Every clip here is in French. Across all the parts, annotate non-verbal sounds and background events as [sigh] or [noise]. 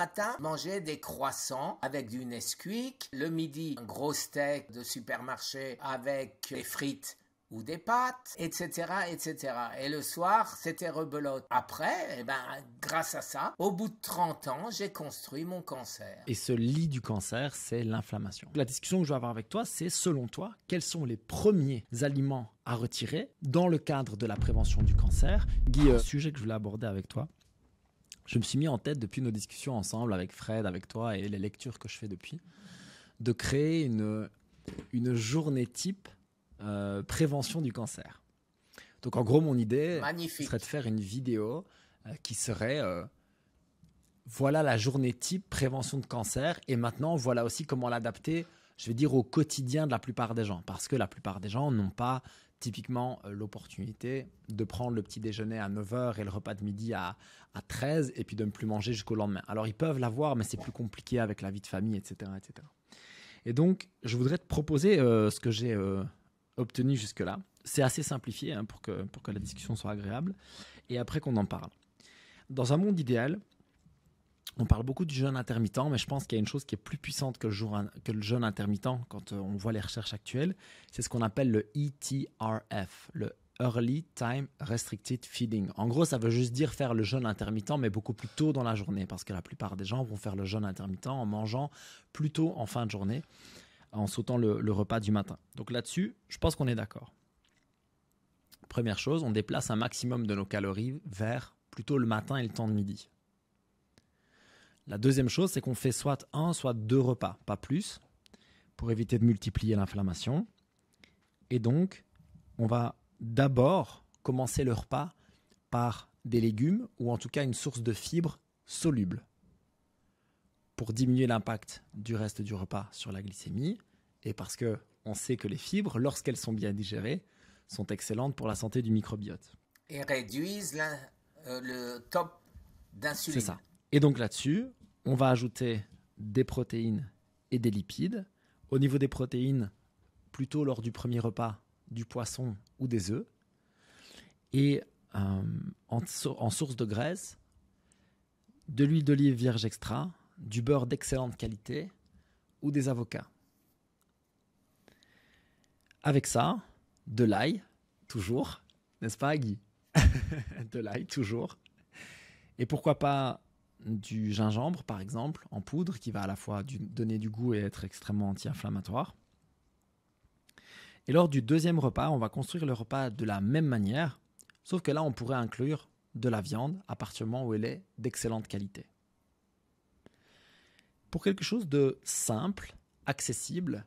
matin, manger des croissants avec du Nesquik. Le midi, un gros steak de supermarché avec des frites ou des pâtes, etc., etc. Et le soir, c'était rebelote. Après, eh ben, grâce à ça, au bout de 30 ans, j'ai construit mon cancer. Et ce lit du cancer, c'est l'inflammation. La discussion que je vais avoir avec toi, c'est selon toi, quels sont les premiers aliments à retirer dans le cadre de la prévention du cancer Guy, le euh, sujet que je voulais aborder avec toi, je me suis mis en tête depuis nos discussions ensemble avec Fred, avec toi et les lectures que je fais depuis, de créer une, une journée type euh, prévention du cancer. Donc en gros, mon idée serait de faire une vidéo euh, qui serait euh, voilà la journée type prévention de cancer et maintenant voilà aussi comment l'adapter, je vais dire, au quotidien de la plupart des gens. Parce que la plupart des gens n'ont pas Typiquement, euh, l'opportunité de prendre le petit déjeuner à 9h et le repas de midi à, à 13 et puis de ne plus manger jusqu'au lendemain. Alors, ils peuvent l'avoir, mais c'est plus compliqué avec la vie de famille, etc. etc. Et donc, je voudrais te proposer euh, ce que j'ai euh, obtenu jusque-là. C'est assez simplifié hein, pour, que, pour que la discussion soit agréable et après qu'on en parle. Dans un monde idéal, on parle beaucoup du jeûne intermittent, mais je pense qu'il y a une chose qui est plus puissante que le, jeûne intermittent quand euh, on voit les recherches actuelles, c'est ce qu'on appelle le ETRF, le Early Time Restricted Feeding. En gros, ça veut juste dire faire le jeûne intermittent, mais beaucoup plus tôt dans la journée, parce que la plupart des gens vont faire le jeûne intermittent en mangeant plus tôt en fin de journée, en sautant le repas du matin. Donc là-dessus, je pense qu'on est d'accord. Première chose, on déplace un maximum de nos calories vers plutôt le matin et le temps de midi. La deuxième chose, c'est qu'on fait soit un, soit deux repas, pas plus, pour éviter de multiplier l'inflammation. Et donc, on va d'abord commencer le repas par des légumes ou en tout cas une source de fibres solubles pour diminuer l'impact du reste du repas sur la glycémie et parce que on sait que les fibres, lorsqu'elles sont bien digérées, sont excellentes pour la santé du microbiote. Et réduisent euh, le top d'insuline. C'est ça. Et donc là-dessus, on va ajouter des protéines et des lipides. Au niveau des protéines, plutôt lors du premier repas, du poisson ou des œufs. Et euh, en, en source de graisse, de l'huile d'olive vierge extra, du beurre d'excellente qualité ou des avocats. Avec ça, de l'ail, toujours, n'est-ce pas, Guy [laughs] De l'ail, toujours. Et pourquoi pas du gingembre, par exemple, en poudre, qui va à la fois donner du goût et être extrêmement anti-inflammatoire. Et lors du deuxième repas, on va construire le repas de la même manière, sauf que là, on pourrait inclure de la viande à partir du moment où elle est d'excellente qualité. Pour quelque chose de simple, accessible,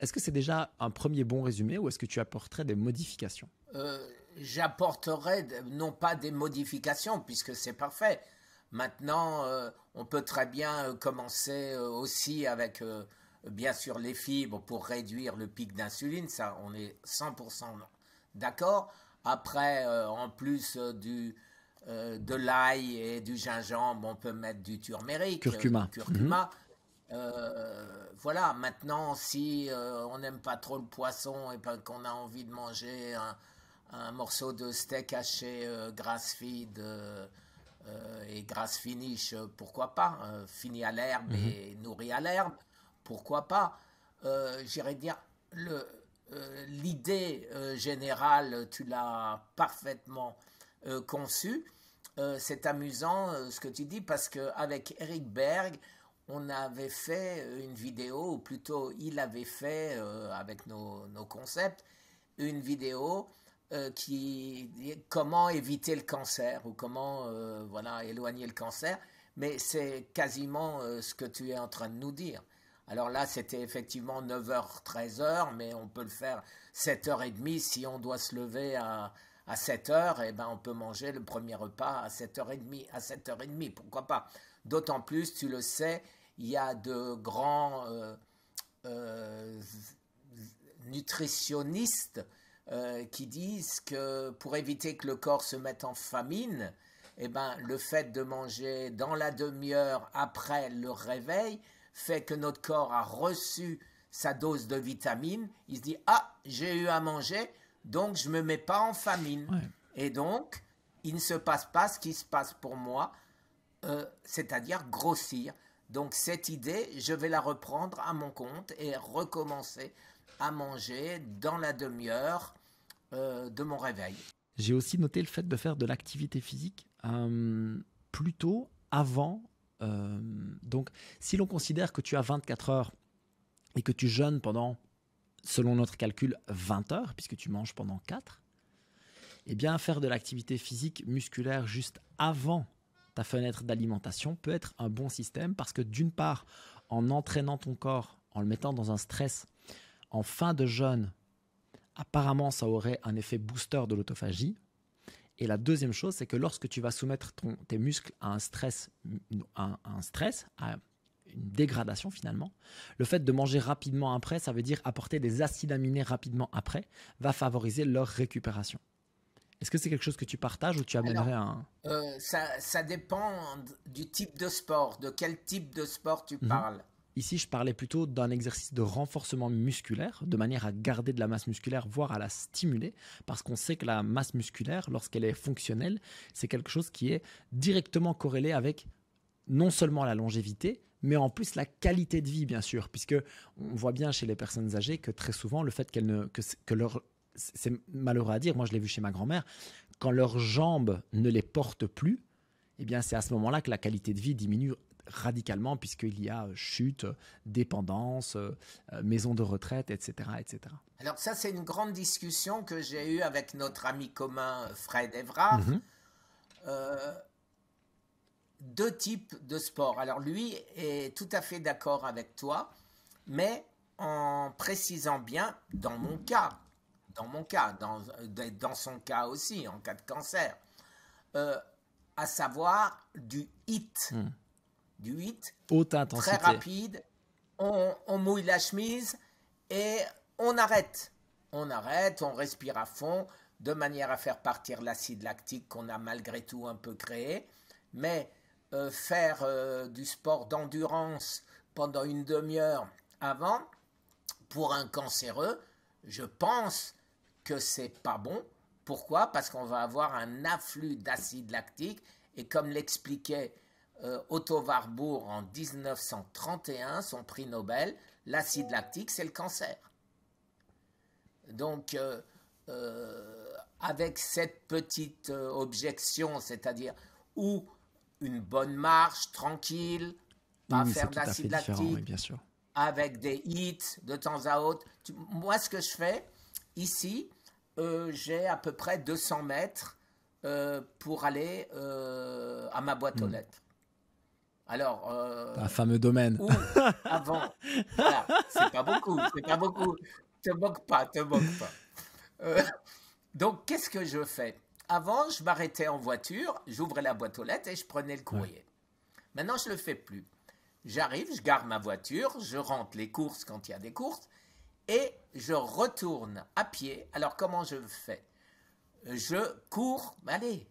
est-ce que c'est déjà un premier bon résumé ou est-ce que tu apporterais des modifications euh, J'apporterais non pas des modifications puisque c'est parfait, Maintenant, euh, on peut très bien euh, commencer euh, aussi avec, bien sûr, les fibres pour réduire le pic d'insuline. Ça, on est 100% d'accord. Après, en plus du, de l'ail et du gingembre, on peut mettre du turmeric. Curcuma. curcuma. Mhm. voilà, maintenant, si on n'aime pas trop le poisson et qu'on a envie de manger un, un, morceau de steak haché grass-feed euh, et grâce finish, euh, pourquoi pas hein. Fini à l'herbe mhm. et nourri à l'herbe, pourquoi pas euh, J'irais dire, l'idée générale, tu l'as parfaitement conçue. c'est amusant ce que tu dis parce qu'avec Eric Berg, on avait fait une vidéo, ou plutôt il avait fait avec nos, concepts, une vidéo euh, qui comment éviter le cancer ou comment euh, voilà éloigner le cancer, mais c'est quasiment euh, ce que tu es en train de nous dire. Alors là, c'était effectivement 9h, 13h, mais on peut le faire 7h30 si on doit se lever à, à 7h, eh et ben on peut manger le premier repas à 7h30, à 7 h pourquoi pas. D'autant plus, tu le sais, il y a de grands nutritionnistes euh, qui disent que pour éviter que le corps se mette en famine, eh ben, le fait de manger dans la demi-heure après le réveil fait que notre corps a reçu sa dose de vitamine. Il se dit Ah, j'ai eu à manger, donc je ne me mets pas en famine. Et donc, il ne se passe pas ce qui se passe pour moi, euh, c'est-à-dire grossir. Donc, cette idée, je vais la reprendre à mon compte et recommencer à manger dans la demi-heure euh, de mon réveil. J'ai aussi noté le fait de faire de l'activité physique euh, plutôt avant. Euh, donc, si l'on considère que tu as 24 heures et que tu jeûnes pendant, selon notre calcul, 20 heures, puisque tu manges pendant 4, eh bien, faire de l'activité physique musculaire juste avant ta fenêtre d'alimentation peut être un bon système parce que d'une part, en entraînant ton corps, en le mettant dans un stress en fin de jeûne, apparemment, ça aurait un effet booster de l'autophagie. Et la deuxième chose, c'est que lorsque tu vas soumettre tes muscles à un stress, à une dégradation finalement, le fait de manger rapidement après, ça veut dire apporter des acides aminés rapidement après, va favoriser leur récupération. Est-ce que c'est quelque chose que tu partages ou tu amènerais un... Euh, ça, dépend du type de sport, de quel type de sport tu mhm. parles. Ici, je parlais plutôt d'un exercice de renforcement musculaire, de manière à garder de la masse musculaire, voire à la stimuler, parce qu'on sait que la masse musculaire, lorsqu'elle est fonctionnelle, c'est quelque chose qui est directement corrélé avec non seulement la longévité, mais en plus la qualité de vie, bien sûr, puisque on voit bien chez les personnes âgées que très souvent le fait qu'elles ne que, que leur c'est malheureux à dire, moi je l'ai vu chez ma grand-mère, quand leurs jambes ne les portent plus, eh bien c'est à ce moment-là que la qualité de vie diminue radicalement puisqu'il y a euh, chute, euh, dépendance, euh, maison de retraite, etc. etc. Alors ça, c'est une grande discussion que j'ai eue avec notre ami commun Fred Evra. Mhm. deux types de sport. Alors lui est tout à fait d'accord avec toi, mais en précisant bien, dans mon cas, dans mon cas, dans, dans son cas aussi, en cas de cancer, à savoir du hit. Mm du 8. Haute intensité. Très rapide. On, mouille la chemise et on arrête. On arrête, on respire à fond de manière à faire partir l'acide lactique qu'on a malgré tout un peu créé. Mais euh, faire euh, du sport d'endurance pendant une demi-heure avant, pour un cancéreux, je pense que c'est pas bon. Pourquoi Parce qu'on va avoir un afflux d'acide lactique et comme l'expliquait euh, Otto Warburg en 1931, son prix Nobel, l'acide lactique, c'est le cancer. Donc, euh, euh, avec cette petite objection, c'est-à-dire ou une bonne marche, tranquille, pas faire d'acide lactique, avec des hits de temps à autre. moi, ce que je fais ici, j'ai à peu près 200 mètres pour aller à ma boîte aux hmm. lettres. Alors, euh, un fameux domaine. avant. voilà, c'est pas beaucoup, c'est pas beaucoup. Te moque pas, te moque pas. Euh, donc, qu'est-ce que je fais Avant, je m'arrêtais en voiture, j'ouvrais la boîte aux lettres et je prenais le courrier. Maintenant, je le fais plus. J'arrive, je garde ma voiture, je rentre les courses quand il y a des courses et je retourne à pied. Alors, comment je fais Je cours, allez,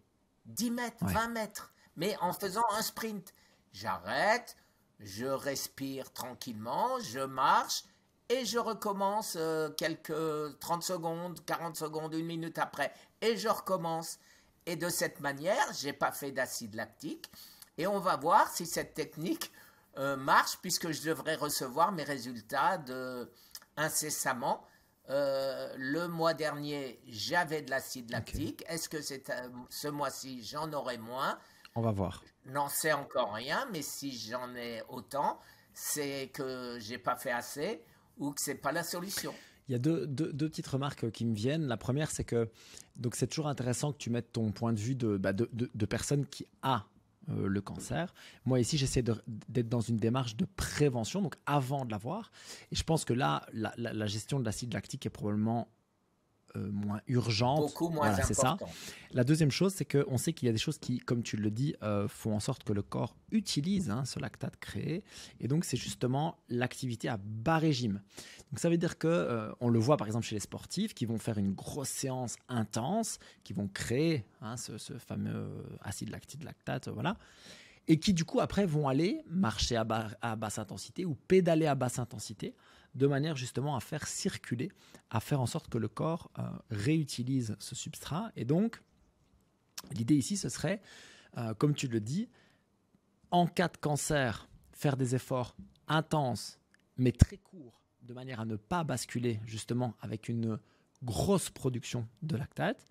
10 mètres, 20 mètres, mais en faisant un sprint. J'arrête, je respire tranquillement, je marche et je recommence euh, quelques 30 secondes, 40 secondes, une minute après et je recommence. Et de cette manière, j'ai pas fait d'acide lactique et on va voir si cette technique euh, marche puisque je devrais recevoir mes résultats de, incessamment. Euh, le mois dernier, j'avais de l'acide lactique. Est-ce que ce mois-ci, j'en aurai moins On va voir n'en sais encore rien, mais si j'en ai autant, c'est que j'ai pas fait assez ou que c'est pas la solution. Il y a deux, deux, petites remarques euh, qui me viennent. La première, c'est que donc c'est toujours intéressant que tu mettes ton point de vue de, bah, de, de, personne qui a euh, le cancer. Moi ici, j'essaie d'être dans une démarche de prévention, donc avant de l'avoir. Et je pense que là, la gestion de l'acide lactique est probablement euh, moins urgentes. Beaucoup moins voilà, c'est ça. La deuxième chose, c'est qu'on sait qu'il y a des choses qui, comme tu le dis, euh, font en sorte que le corps utilise hein, ce lactate créé. Et donc, c'est justement l'activité à bas régime. Donc, ça veut dire que euh, on le voit par exemple chez les sportifs qui vont faire une grosse séance intense, qui vont créer hein, ce, ce, fameux acide lactique lactate, voilà et qui du coup après vont aller marcher à basse intensité ou pédaler à basse intensité de manière justement à faire circuler, à faire en sorte que le corps euh, réutilise ce substrat. Et donc, l'idée ici, ce serait, euh, comme tu le dis, en cas de cancer, faire des efforts intenses, mais très courts, de manière à ne pas basculer justement avec une grosse production de lactate.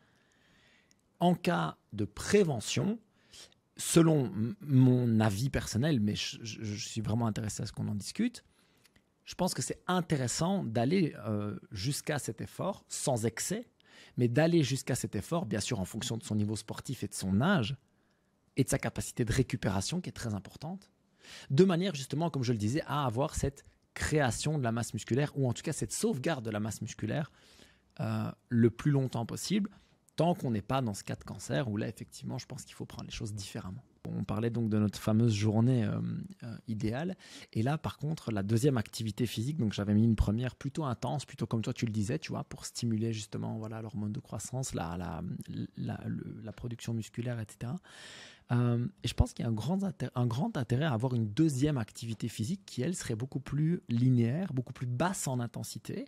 En cas de prévention, selon mon avis personnel, mais je suis vraiment intéressé à ce qu'on en discute, je pense que c'est intéressant d'aller euh, jusqu'à cet effort sans excès, mais d'aller jusqu'à cet effort, bien sûr, en fonction de son niveau sportif et de son âge et de sa capacité de récupération qui est très importante, de manière justement, comme je le disais, à avoir cette création de la masse musculaire ou en tout cas cette sauvegarde de la masse musculaire euh, le plus longtemps possible, tant qu'on n'est pas dans ce cas de cancer où là, effectivement, je pense qu'il faut prendre les choses différemment. On parlait donc de notre fameuse journée euh, euh, idéale. Et là, par contre, la deuxième activité physique, donc j'avais mis une première plutôt intense, plutôt comme toi tu le disais, tu vois, pour stimuler justement voilà l'hormone de croissance, la, la, la, production musculaire, etc. Euh, et je pense qu'il y a un grand, intérêt à avoir une deuxième activité physique qui, elle, serait beaucoup plus linéaire, beaucoup plus basse en intensité,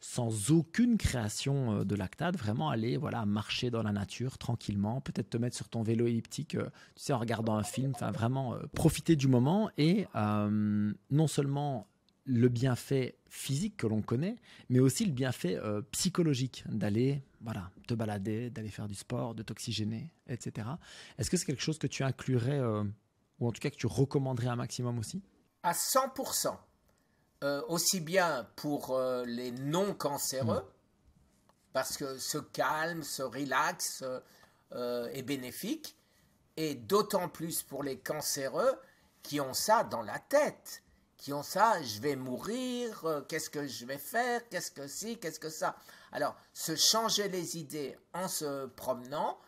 sans aucune création euh, de lactate, vraiment aller voilà, marcher dans la nature tranquillement, peut-être te mettre sur ton vélo elliptique, euh, tu sais, en regardant un film, enfin vraiment profiter du moment et non seulement le bienfait physique que l'on connaît, mais aussi le bienfait euh, psychologique d'aller voilà, te balader, d'aller faire du sport, de t'oxygéner, etc. Est-ce que c'est quelque chose que tu inclurais, euh, ou en tout cas que tu recommanderais un maximum aussi À 100%, euh, aussi bien pour les non-cancéreux, hmm. parce que ce calme, ce relax est bénéfique, et d'autant plus pour les cancéreux qui ont ça dans la tête qui ont ça, je vais mourir, euh, qu'est-ce que je vais faire, qu'est-ce que si, qu'est-ce que ça. Alors, se changer les idées en se promenant,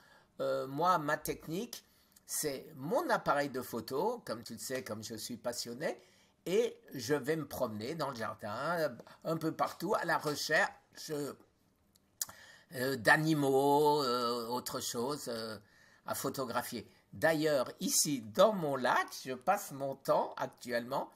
euh, moi, ma technique, c'est mon appareil de photo, comme tu le sais, comme je suis passionné, et je vais me promener dans le jardin, un peu partout, à la recherche euh, d'animaux, autre chose à photographier. D'ailleurs, ici, dans mon lac, je passe mon temps actuellement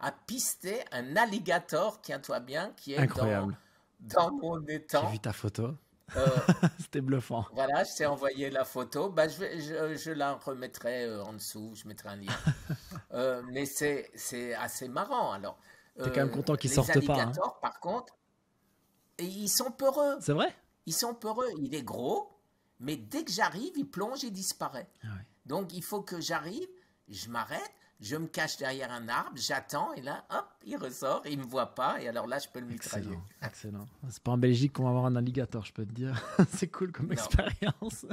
à pister un alligator, tiens-toi bien, qui est Dans, dans mon étang. J'ai vu ta photo. Euh, [laughs] C'était bluffant. Voilà, je t'ai envoyé la photo. Bah, je, la remettrai euh, en dessous, je mettrai un lien. [laughs] Euh, mais c'est assez marrant. Alors, t'es quand même content ne sortent pas. Hein. Les par contre, et ils sont peureux. C'est vrai Ils sont peureux. Il est gros, mais dès que j'arrive, il plonge et disparaît. Ah Donc, il faut que j'arrive, je m'arrête, je me cache derrière un arbre, j'attends, et là, hop, il ressort, il il me voit pas, et alors là, je peux le mitrailler. Excellent. C'est pas en Belgique qu'on va avoir un alligator, je peux te dire. [laughs] C'est cool comme expérience.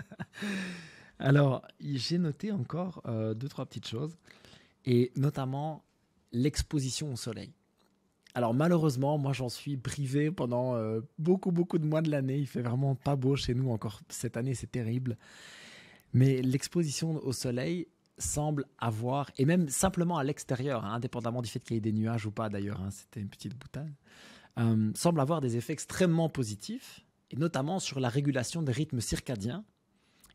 alors, j'ai noté encore euh, deux, trois petites choses, et notamment l'exposition au soleil. Alors malheureusement, moi j'en suis privé pendant euh, beaucoup beaucoup de mois de l'année. Il fait vraiment pas beau chez nous encore cette année, c'est terrible. Mais l'exposition au soleil, semble avoir, et même simplement à l'extérieur, hein, indépendamment du fait qu'il y ait des nuages ou pas d'ailleurs, hein, c'était une petite boutade, euh, semble avoir des effets extrêmement positifs, et notamment sur la régulation des rythmes circadiens,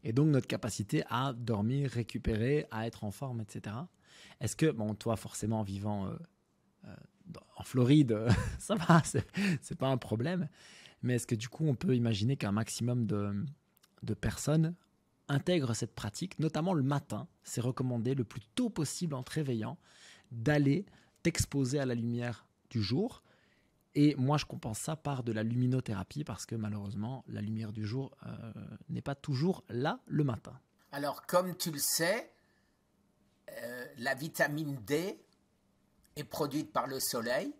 et donc notre capacité à dormir, récupérer, à être en forme, etc. Est-ce que, bon, toi forcément vivant euh, euh, en Floride, [laughs] ça va, c'est pas un problème, mais est-ce que du coup on peut imaginer qu'un maximum de personnes intègre cette pratique, notamment le matin. C'est recommandé le plus tôt possible en te réveillant d'aller t'exposer à la lumière du jour. Et moi, je compense ça par de la luminothérapie parce que malheureusement, la lumière du jour euh, n'est pas toujours là le matin. Alors, comme tu le sais, euh, la vitamine D est produite par le soleil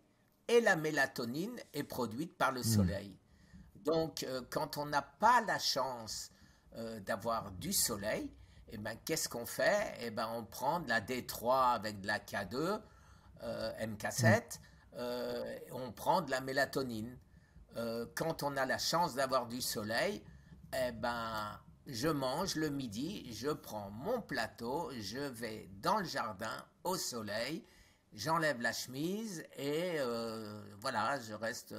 et la mélatonine est produite par le mmh. soleil. Donc, euh, quand on n'a pas la chance euh, d'avoir du soleil, et eh ben, qu'est-ce qu'on fait et eh ben, On prend de la D3 avec de la K2, euh, MK7, mm. euh, on prend de la mélatonine. quand on a la chance d'avoir du soleil, et eh ben, je mange le midi, je prends mon plateau, je vais dans le jardin au soleil, j'enlève la chemise et voilà, je reste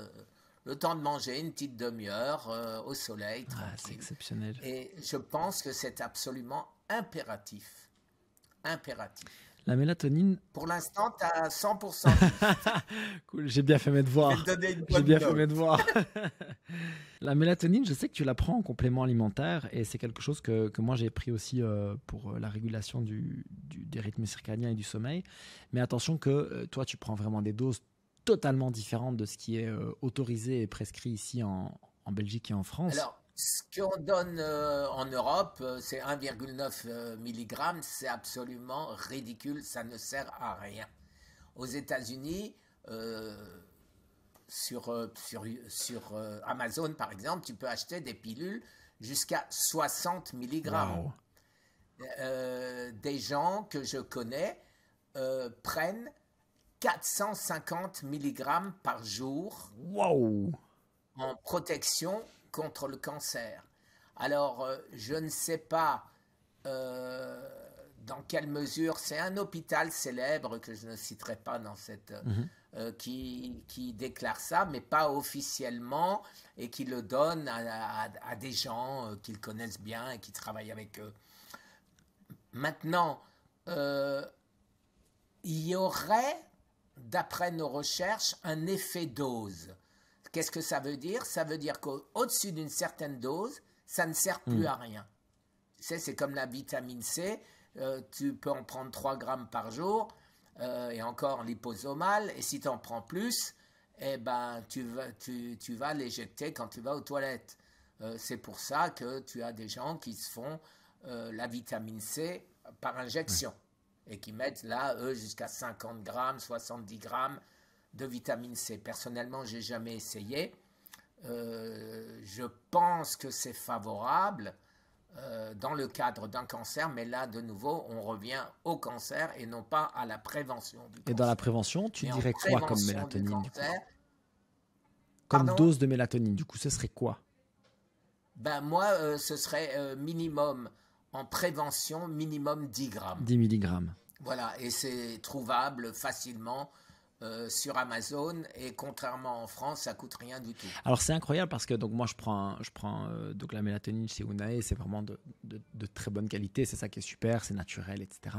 le temps de manger une petite demi-heure euh, au soleil. Ah, c'est exceptionnel. Et je pense que c'est absolument impératif. Impératif. La mélatonine. Pour l'instant, tu as 100%. cool, j'ai bien fait mes devoirs. J'ai bien fait mes devoirs. [laughs] [laughs] la mélatonine, je sais que tu la prends en complément alimentaire et c'est quelque chose que, que moi j'ai pris aussi euh, pour euh, la régulation du, des rythmes circadiens et du sommeil. Mais attention que toi, tu prends vraiment des doses totalement différente de ce qui est euh, autorisé et prescrit ici en, Belgique et en France. Alors, ce qu'on donne euh, en Europe, euh, c'est 1,9 mg, c'est absolument ridicule, ça ne sert à rien. Aux États-Unis, sur, sur, sur Amazon par exemple, tu peux acheter des pilules jusqu'à 60 mg. des gens que je connais prennent 450 mg par jour en protection contre le cancer. Alors, euh, je ne sais pas euh, dans quelle mesure, c'est un hôpital célèbre que je ne citerai pas dans cette... Euh, mhm. qui, qui, déclare ça, mais pas officiellement, et qui le donne à, à des gens qu'ils connaissent bien et qui travaillent avec eux. Maintenant, il y aurait d'après nos recherches, un effet dose. Qu'est-ce que ça veut dire Ça veut dire qu'au-dessus d'une certaine dose, ça ne sert plus hmm. à rien. c'est comme la vitamine C, euh, tu peux en prendre 3 grammes par jour, euh, et encore liposomal, et si tu en prends plus, eh ben, tu vas, l'éjecter quand tu vas aux toilettes. Euh, c'est pour ça que tu as des gens qui se font la vitamine C par injection et qui mettent là, eux, jusqu'à 50 grammes, 70 grammes de vitamine C. Personnellement, j'ai jamais essayé. Euh, je pense que c'est favorable euh, dans le cadre d'un cancer, mais là, de nouveau, on revient au cancer et non pas à la prévention Et dans la prévention, tu dirais quoi comme mélatonine Comme dose de mélatonine, du coup, ce serait quoi Ben moi, euh, ce serait minimum en prévention minimum 10 grammes. 10 mg. Voilà, et c'est trouvable facilement euh, sur Amazon et contrairement en France, ça coûte rien du tout. Alors c'est incroyable parce que donc moi je prends je prends euh, donc la mélatonine chez Unae, c'est vraiment de, très bonne qualité, c'est ça qui est super, c'est naturel, etc.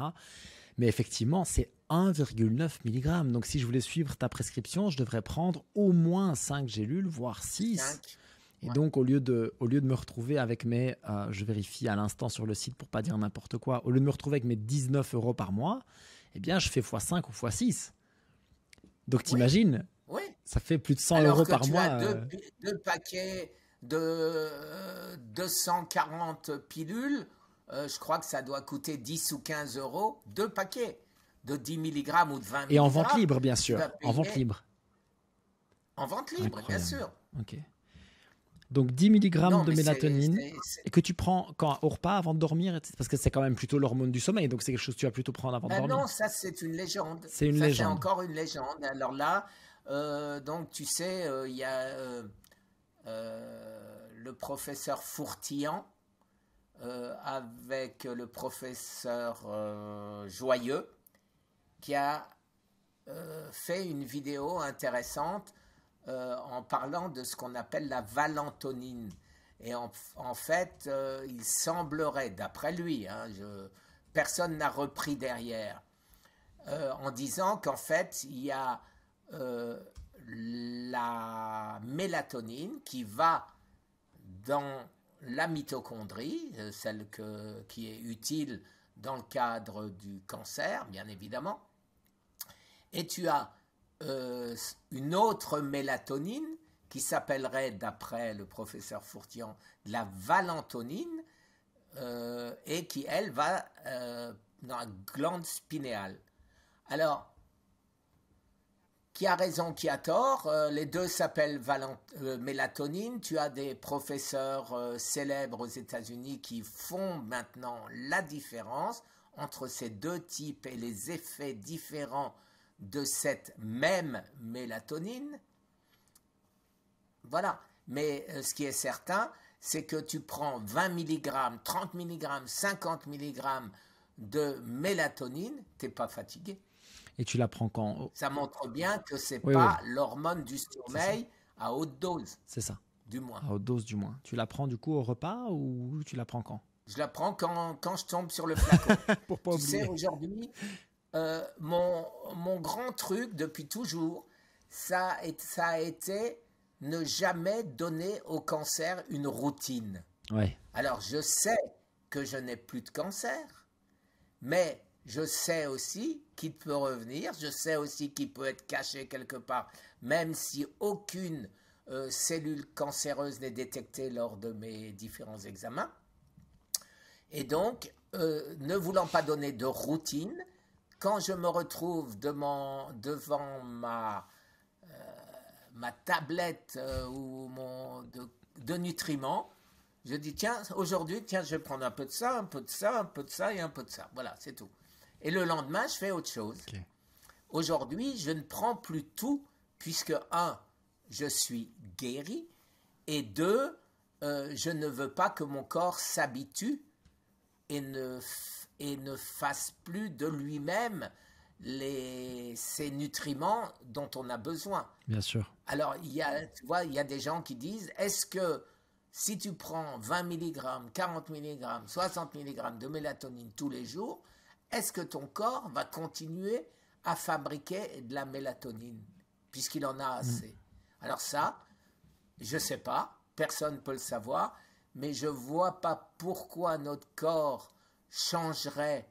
Mais effectivement c'est 1,9 mg. Donc si je voulais suivre ta prescription, je devrais prendre au moins 5 gélules, voire 6. 5. Et donc, au lieu, de, au lieu de me retrouver avec mes, euh, je vérifie à l'instant sur le site pour pas dire n'importe quoi, au lieu de me retrouver avec mes 19 euros par mois, eh bien, je fais x5 ou x6. Donc, t'imagines oui. Ça fait plus de 100 Alors euros que par tu mois. As deux, euh. paquets de 240 euh, pilules, je crois que ça doit coûter 10 ou 15 euros, deux paquets de 10 mg ou de 20 mg. Et en vente libre, bien sûr. En vente libre. En vente libre, bien sûr. Ok. Donc 10 mg de mélatonine et que tu prends quand au repas avant de dormir, parce que c'est quand même plutôt l'hormone du sommeil, donc c'est quelque chose que tu vas plutôt prendre avant de ah dormir. Non, ça c'est une légende. C'est une légende. C'est encore une légende. Alors là, euh, donc tu sais, euh, il y a euh, le professeur Fourtillant avec le professeur Joyeux qui a fait une vidéo intéressante euh, en parlant de ce qu'on appelle la valentonine. Et en, fait, euh, il semblerait, d'après lui, hein, personne n'a repris derrière, euh, en disant qu'en fait, il y a la mélatonine qui va dans la mitochondrie, celle qui est utile dans le cadre du cancer, bien évidemment, et tu as euh, une autre mélatonine qui s'appellerait, d'après le professeur Fourtian, la valentonine, euh, et qui, elle, va euh, dans la glande spinéale. Alors, qui a raison, qui a tort Les deux s'appellent mélatonine. Tu as des professeurs célèbres aux États-Unis qui font maintenant la différence entre ces deux types et les effets différents de cette même mélatonine. Voilà. Mais euh, ce qui est certain, c'est que tu prends 20 mg, 30 mg, 50 mg de mélatonine, tu n'es pas fatigué. Et tu la prends quand oh. Ça montre bien que ce n'est pas l'hormone du sommeil à haute dose. C'est ça. Du moins. À haute dose du moins. Tu la prends du coup au repas ou tu la prends quand Je la prends quand, quand je tombe sur le flacon. [laughs] Pour pas tu oublier. sais, aujourd'hui, euh, mon, grand truc depuis toujours, ça, ça a été ne jamais donner au cancer une routine. Alors je sais que je n'ai plus de cancer, mais je sais aussi qu'il peut revenir, je sais aussi qu'il peut être caché quelque part, même si aucune euh, cellule cancéreuse n'est détectée lors de mes différents examens. Et donc, euh, ne voulant pas donner de routine, quand je me retrouve devant ma, euh, ma tablette euh, ou mon, de, nutriments, je dis tiens, aujourd'hui, tiens, je vais prendre un peu de ça, un peu de ça, un peu de ça et un peu de ça. Voilà, c'est tout. Et le lendemain, je fais autre chose. Aujourd'hui, je ne prends plus tout puisque, un, je suis guéri et deux, euh, je ne veux pas que mon corps s'habitue et ne et ne fasse plus de lui-même les, ces nutriments dont on a besoin. Bien sûr. Alors, il y a, tu vois, il y a des gens qui disent, est-ce que si tu prends 20 mg, 40 mg, 60 mg de mélatonine tous les jours, est-ce que ton corps va continuer à fabriquer de la mélatonine, puisqu'il en a mm. assez Alors ça, je ne sais pas, personne ne peut le savoir, mais je vois pas pourquoi notre corps changerait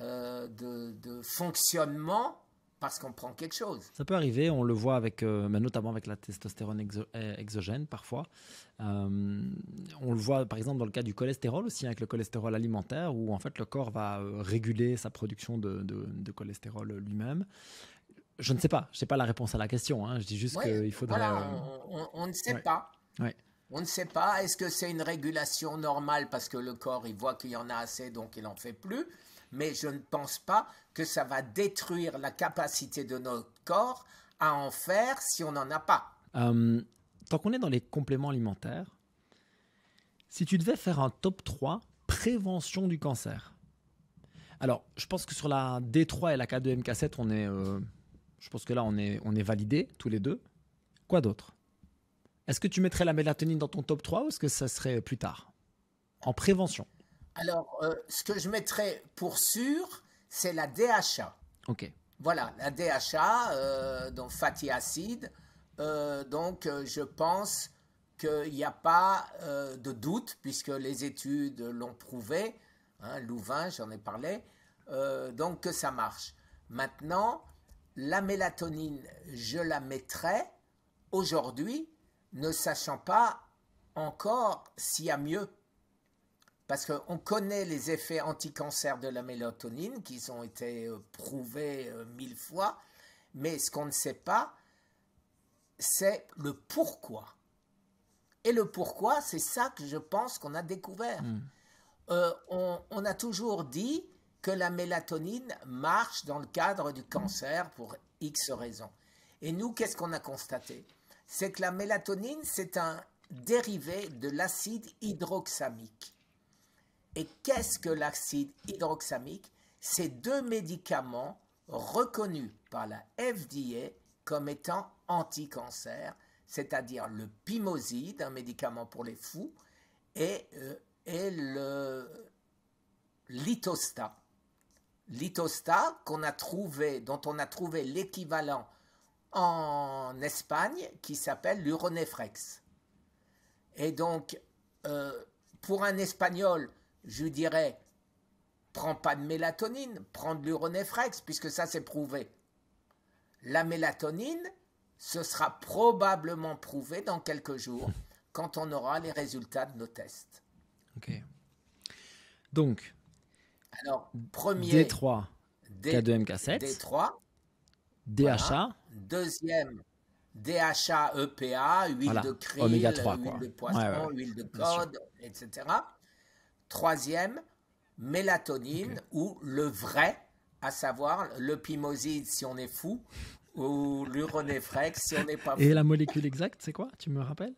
euh, de, fonctionnement parce qu'on prend quelque chose. Ça peut arriver, on le voit avec, euh, mais notamment avec la testostérone euh, exogène parfois. on le voit par exemple dans le cas du cholestérol aussi, avec le cholestérol alimentaire, où en fait le corps va réguler sa production de, cholestérol lui-même. Je ne sais pas, je n'ai pas la réponse à la question, hein. je dis juste qu'il faudrait... on, ne sait pas. Ouais. On ne sait pas, est-ce que c'est une régulation normale parce que le corps, il voit qu'il y en a assez, donc il n'en fait plus, mais je ne pense pas que ça va détruire la capacité de notre corps à en faire si on n'en a pas. Hum, tant qu'on est dans les compléments alimentaires, si tu devais faire un top 3 prévention du cancer, alors je pense que sur la D3 et la K2MK7, on est, euh, je pense que là on est, on est validés tous les deux. Quoi d'autre est-ce que tu mettrais la mélatonine dans ton top 3 ou est-ce que ça serait plus tard En prévention. Alors, euh, ce que je mettrais pour sûr, c'est la DHA. Ok. Voilà, la DHA, euh, donc fatty acide. Euh, donc, je pense qu'il n'y a pas de doute, puisque les études l'ont prouvé. Hein, Louvain, j'en ai parlé. donc, que ça marche. Maintenant, la mélatonine, je la mettrais aujourd'hui ne sachant pas encore s'il y a mieux. Parce qu'on connaît les effets anti-cancer de la mélatonine, qui ont été euh, prouvés euh, mille fois, mais ce qu'on ne sait pas, c'est le pourquoi. Et le pourquoi, c'est ça que je pense qu'on a découvert. Hmm. Euh, on, on, a toujours dit que la mélatonine marche dans le cadre du cancer pour X raisons. Et nous, qu'est-ce qu'on a constaté c'est que la mélatonine, c'est un dérivé de l'acide hydroxamique. Et qu'est-ce que l'acide hydroxamique C'est deux médicaments reconnus par la FDA comme étant anti-cancer, c'est-à-dire le pimoside, un médicament pour les fous, et, euh, le litostat. Litostat qu'on a trouvé, dont on a trouvé l'équivalent en Espagne qui s'appelle l'uronefrex. Et donc, euh, pour un Espagnol, je dirais, prends pas de mélatonine, prends de l'uronefrex, puisque ça c'est prouvé. La mélatonine, ce sera probablement prouvé dans quelques jours, quand on aura les résultats de nos tests. Ok. Donc, premier. D3, K2MK7. D3, DHA. Deuxième, DHA, EPA, huile de krill, huile de poisson, huile de code, etc. Troisième, mélatonine ou le vrai, à savoir le pimoside si on est fou ou l'uronéfrec si on n'est pas fou. Et la molécule exacte, c'est quoi Tu me rappelles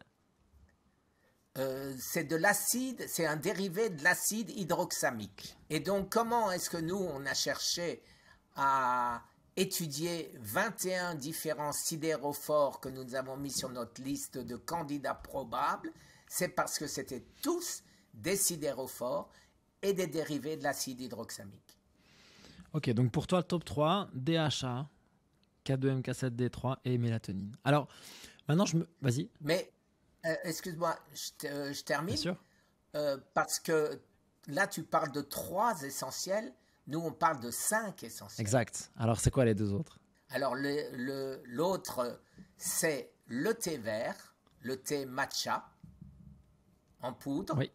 euh, c'est de l'acide, c'est un dérivé de l'acide hydroxamique. Et donc, comment est-ce que nous, on a cherché à étudier 21 différents sidérophores que nous avons mis sur notre liste de candidats probables, c'est parce que c'était tous des sidérophores et des dérivés de l'acide hydroxamique. Ok, donc pour toi, le top 3, DHA, K2MK7D3 et mélatonine. Alors, maintenant, je me. Vas-y. Mais, euh, excuse-moi, euh, je, termine. Bien sûr. Euh, parce que là, tu parles de trois essentiels nous, on parle de cinq essentiels. Exact. Alors, c'est quoi les deux autres Alors, l'autre, c'est le thé vert, le thé matcha en poudre. Oui.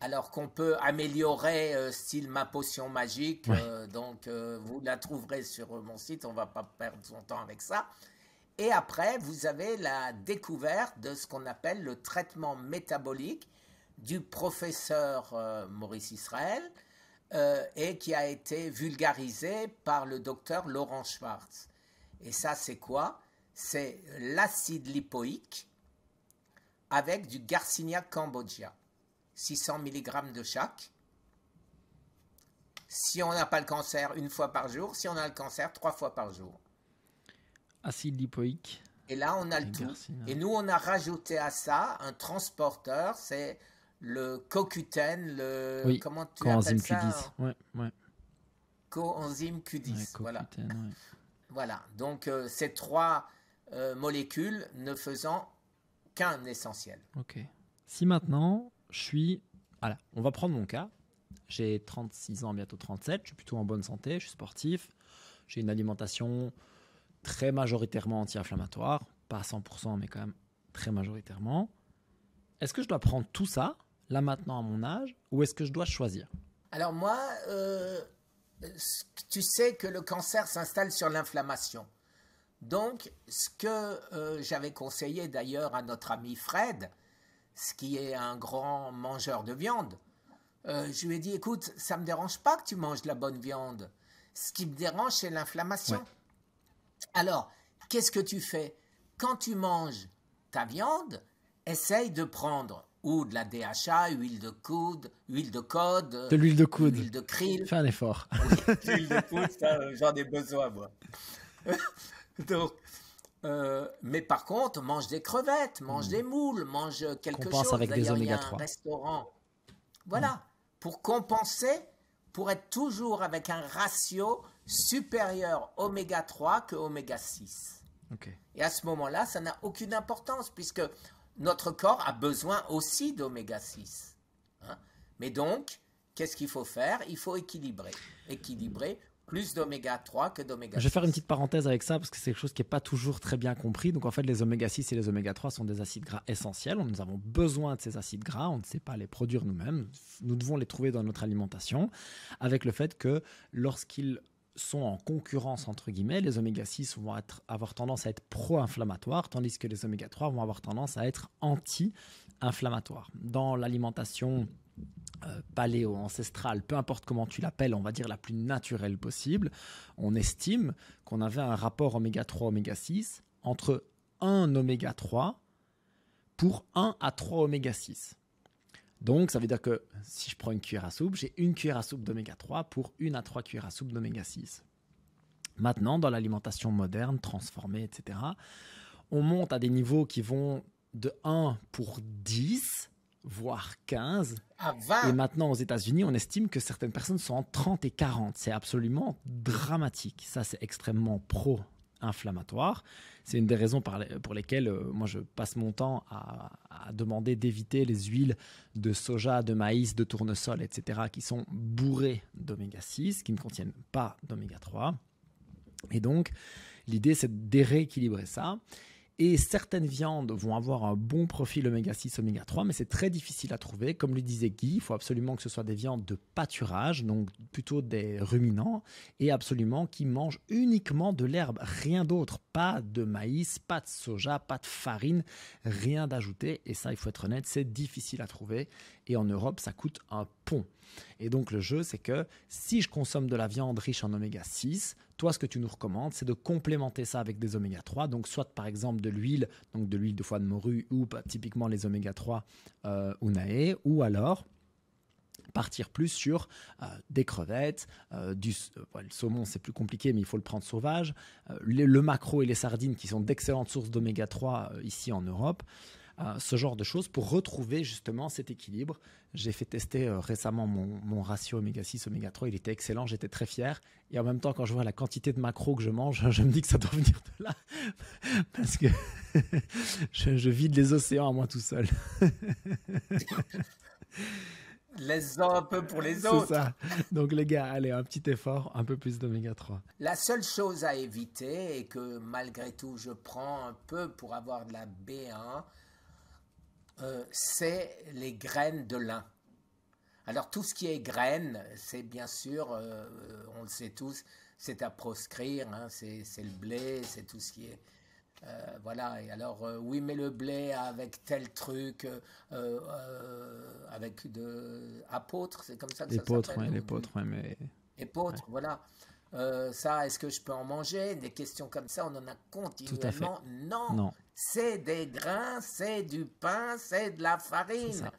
Alors qu'on peut améliorer, euh, style ma potion magique. Euh, donc, euh, vous la trouverez sur mon site. On va pas perdre son temps avec ça. Et après, vous avez la découverte de ce qu'on appelle le traitement métabolique du professeur Maurice Israël, euh, et qui a été vulgarisé par le docteur Laurent Schwartz. Et ça, c'est quoi C'est l'acide lipoïque avec du Garcinia cambogia, 600 mg de chaque. Si on n'a pas le cancer, une fois par jour. Si on a le cancer, trois fois par jour. Acide lipoïque. Et là, on a le tout. Et nous, on a rajouté à ça un transporteur, c'est le coq le comment tu appelles ça Q10. Hein ouais, Coenzyme Q10, voilà. Donc euh, ces trois euh, molécules ne faisant qu'un essentiel. Ok. Si maintenant je suis, voilà, on va prendre mon cas. J'ai 36 ans, bientôt 37. Je suis plutôt en bonne santé. Je suis sportif. J'ai une alimentation très majoritairement anti-inflammatoire, pas à 100% mais quand même très majoritairement. Est-ce que je dois prendre tout ça là maintenant à mon âge, ou est-ce que je dois choisir Alors moi, euh, tu sais que le cancer s'installe sur l'inflammation. Donc, ce que euh, j'avais conseillé d'ailleurs à notre ami Fred, ce qui est un grand mangeur de viande, euh, je lui ai dit, écoute, ça ne me dérange pas que tu manges de la bonne viande. Ce qui me dérange, c'est l'inflammation. Alors, qu'est-ce que tu fais Quand tu manges ta viande, essaye de prendre ou de la DHA, huile de coude, huile de code. De l'huile de coude. Huile de krill. Fais un effort. [laughs] de coude, j'en ai besoin, moi. [laughs] Euh, mais par contre, mange des crevettes, mange des hmm. moules, mange quelque Compense chose. avec des oméga 3. Un restaurant. Voilà, hmm. pour compenser, pour être toujours avec un ratio supérieur oméga 3 que oméga 6. Et à ce moment-là, ça n'a aucune importance puisque notre corps a besoin aussi d'oméga 6. Hein. Mais donc, qu'est-ce qu'il faut faire Il faut équilibrer. Équilibrer plus d'oméga 3 que d'oméga 6. Je vais faire une petite parenthèse avec ça parce que c'est quelque chose qui n'est pas toujours très bien compris. Donc en fait, les oméga 6 et les oméga 3 sont des acides gras essentiels. Nous avons besoin de ces acides gras. On ne sait pas les produire nous-mêmes. Nous devons les trouver dans notre alimentation avec le fait que lorsqu'ils sont en concurrence entre guillemets, les oméga 6 vont avoir tendance à être pro-inflammatoires, tandis que les oméga 3 vont avoir tendance à être anti-inflammatoires. Dans l'alimentation euh, paléo ancestrale, peu importe comment tu l'appelles, on va dire la plus naturelle possible, on estime qu'on avait un rapport oméga 3 oméga 6 entre 1 oméga 3 pour 1 à 3 oméga 6. Donc, ça veut dire que si je prends une cuillère à soupe, j'ai une cuillère à soupe d'oméga 3 pour une à 3 cuillères à soupe d'oméga 6. Maintenant, dans l'alimentation moderne, transformée, etc., on monte à des niveaux qui vont de 1 pour 10, voire 15. Ah, et maintenant, aux États-Unis, on estime que certaines personnes sont en 30 et 40. C'est absolument dramatique. Ça, c'est extrêmement pro inflammatoire. C'est une des raisons pour lesquelles euh, moi je passe mon temps à, demander d'éviter les huiles de soja, de maïs, de tournesol, etc., qui sont bourrées d'oméga 6, qui ne contiennent pas d'oméga 3. Et donc, l'idée, c'est de déréquilibrer ça. Et certaines viandes vont avoir un bon profil oméga 6, oméga 3, mais c'est très difficile à trouver. Comme le disait Guy, il faut absolument que ce soit des viandes de pâturage, donc plutôt des ruminants, et absolument qui mangent uniquement de l'herbe, rien d'autre. Pas de maïs, pas de soja, pas de farine, rien d'ajouté. Et ça, il faut être honnête, c'est difficile à trouver. Et en Europe, ça coûte un pont. Et donc le jeu, c'est que si je consomme de la viande riche en oméga 6, toi, ce que tu nous recommandes, c'est de complémenter ça avec des oméga 3, donc soit par exemple de l'huile, donc de l'huile de foie de morue ou bah, typiquement les oméga 3 euh, unae, ou alors partir plus sur euh, des crevettes, euh, du euh, le saumon c'est plus compliqué mais il faut le prendre sauvage, le maquereau et les sardines qui sont d'excellentes sources d'oméga 3 ici en Europe ce genre de choses pour retrouver justement cet équilibre. J'ai fait tester euh, récemment mon, mon, ratio oméga 6, oméga 3, il était excellent, j'étais très fier. Et en même temps, quand je vois la quantité de macros que je mange, [laughs] je me dis que ça doit venir de là, [laughs] parce que [laughs] je, je vide les océans à moi tout seul. Laisse-en un peu pour les autres. C'est ça. Donc les gars, allez, un petit effort, un peu plus d'oméga 3. La seule chose à éviter, et que malgré tout je prends un peu pour avoir de la B1, euh, c'est les graines de lin. Alors tout ce qui est graines, c'est bien sûr, euh, on le sait tous, c'est à proscrire, hein, c'est le blé, c'est tout ce qui est... Euh, voilà, et alors, oui, mais le blé avec tel truc, avec de. apôtres c'est comme ça que ça s'appelle L'épôtre, oui, mais. Épôtre, voilà. ça, est-ce que je peux en manger Des questions comme ça, on en a continuellement. Tout à Non, non c'est des grains, c'est du pain, c'est de la farine.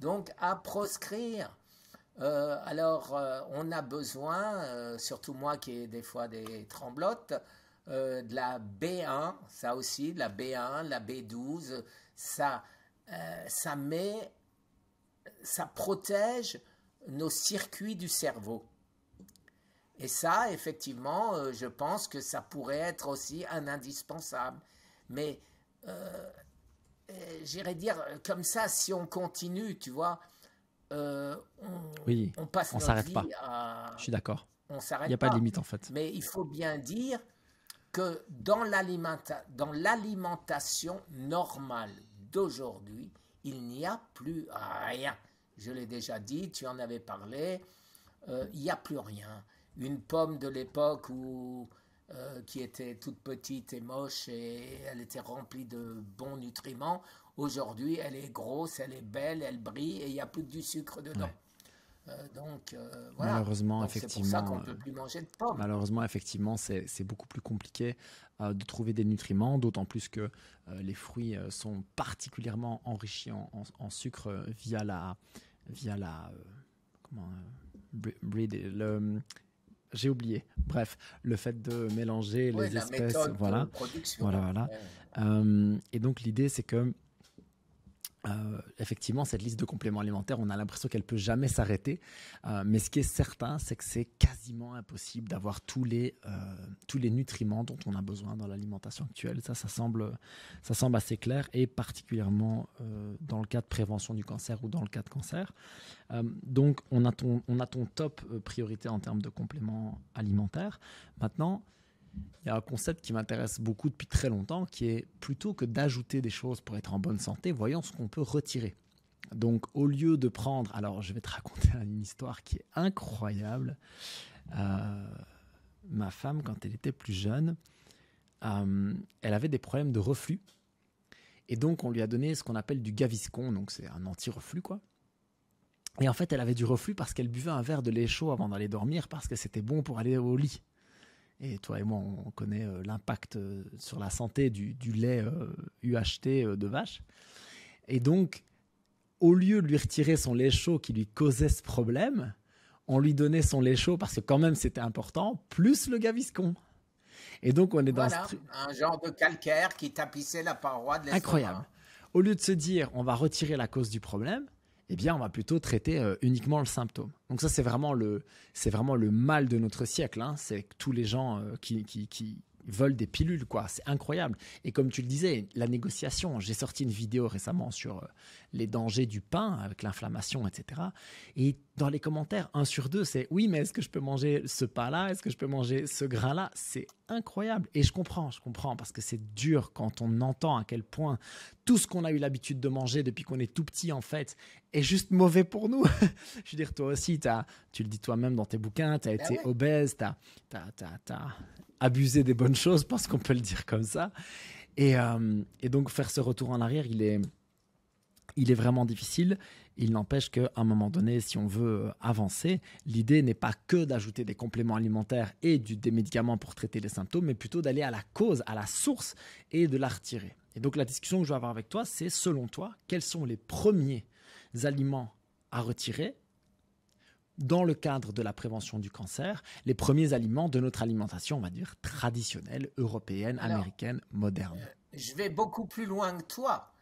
Donc à proscrire. Euh, alors euh, on a besoin, euh, surtout moi qui ai des fois des tremblotes, de la B1, ça aussi, de la B1, la B12, ça, ça met, ça protège nos circuits du cerveau. Et ça, effectivement, je pense que ça pourrait être aussi un indispensable. Mais euh, euh, j'irais dire, euh, comme ça, si on continue, tu vois, on, oui, on passe on s'arrête pas. Je suis d'accord. On s'arrête. Il n'y a pas, de limite en fait. Mais il faut bien dire que dans l'alimentation normale d'aujourd'hui, il n'y a plus rien. Je l'ai déjà dit, tu en avais parlé. il n'y a plus rien. Une pomme de l'époque où euh, qui était toute petite et moche et elle était remplie de bons nutriments. Aujourd'hui, elle est grosse, elle est belle, elle brille et il n'y a plus que du sucre dedans. Euh, donc euh, voilà. Malheureusement, effectivement. C'est pour ça qu'on peut plus manger de pommes. Malheureusement, effectivement, c'est beaucoup plus compliqué de trouver des nutriments, d'autant plus que les fruits sont particulièrement enrichis en, en, sucre via la via la comment le, j'ai oublié. Bref, le fait de mélanger les espèces, voilà, voilà, voilà. Euh, et donc l'idée, c'est que euh, effectivement, cette liste de compléments alimentaires, on a l'impression qu'elle peut jamais s'arrêter. Euh, mais ce qui est certain, c'est que c'est quasiment impossible d'avoir tous les euh, tous les nutriments dont on a besoin dans l'alimentation actuelle. Ça, ça semble ça semble assez clair et particulièrement dans le cas de prévention du cancer ou dans le cas de cancer. donc, on a on a ton top priorité en termes de compléments alimentaires. Maintenant il y a un concept qui m'intéresse beaucoup depuis très longtemps, qui est plutôt que d'ajouter des choses pour être en bonne santé, voyons ce qu'on peut retirer. Donc au lieu de prendre, alors je vais te raconter [laughs] une histoire qui est incroyable. Euh, ma femme, quand elle était plus jeune, euh, elle avait des problèmes de reflux. Et donc on lui a donné ce qu'on appelle du gaviscon, donc c'est un anti-reflux quoi. Et en fait, elle avait du reflux parce qu'elle buvait un verre de lait chaud avant d'aller dormir parce que c'était bon pour aller au lit. Et toi et moi, on connaît euh, l'impact euh, sur la santé du, lait UHT euh, de vache. Et donc, au lieu de lui retirer son lait chaud qui lui causait ce problème, on lui donnait son lait chaud parce que quand même c'était important, plus le gaviscon. Et donc on est dans un genre de calcaire qui tapissait la paroi de l'estomac. Incroyable. Au lieu de se dire on va retirer la cause du problème, eh bien, on va plutôt traiter euh, uniquement le symptôme. Donc ça, c'est vraiment le, mal de notre siècle. Hein. C'est C'est tous les gens euh, qui, qui, veulent des pilules, quoi. C'est incroyable. Et comme tu le disais, la négociation. J'ai sorti une vidéo récemment sur euh, les dangers du pain avec l'inflammation, etc. Et dans les commentaires, un sur deux, c'est oui, mais est-ce que je peux manger ce pain-là Est-ce que je peux manger ce grain-là C'est incroyable. Et je comprends, je comprends, parce que c'est dur quand on entend à quel point tout ce qu'on a eu l'habitude de manger depuis qu'on est tout petit, en fait, est juste mauvais pour nous. [laughs] je veux dire, toi aussi, as, tu le dis toi-même dans tes bouquins, tu as ben été obèse, tu as, as, as, abuser des bonnes choses, parce qu'on peut le dire comme ça. Euh, et, donc faire ce retour en arrière, il est, il est vraiment difficile. Il n'empêche qu'à un moment donné, si on veut euh, avancer, l'idée n'est pas que d'ajouter des compléments alimentaires et des médicaments pour traiter les symptômes, mais plutôt d'aller à la cause, à la source et de la retirer. Et donc la discussion que je vais avoir avec toi, c'est selon toi, quels sont les premiers aliments à retirer dans le cadre de la prévention du cancer, les premiers aliments de notre alimentation, on va dire, traditionnelle, européenne, américaine, moderne. Euh, je vais beaucoup plus loin que toi.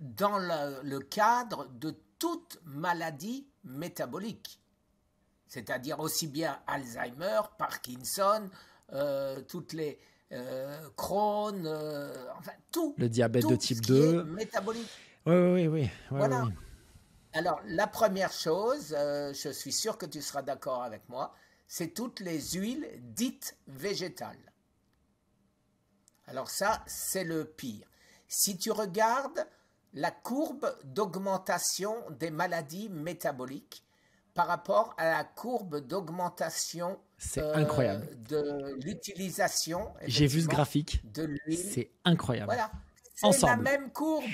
Dans le, cadre de toute maladie métabolique, c'est-à-dire aussi bien Alzheimer, Parkinson, euh, toutes les euh, Crohn, enfin tout. Le diabète de type 2. métabolique. Oui, oui, oui. voilà. oui. Alors, la première chose, euh, je suis sûr que tu seras d'accord avec moi, c'est toutes les huiles dites végétales. Alors ça, c'est le pire. Si tu regardes la courbe d'augmentation des maladies métaboliques par rapport à la courbe d'augmentation euh, de l'utilisation. J'ai vu ce graphique. De C'est incroyable. Voilà. C'est la même courbe.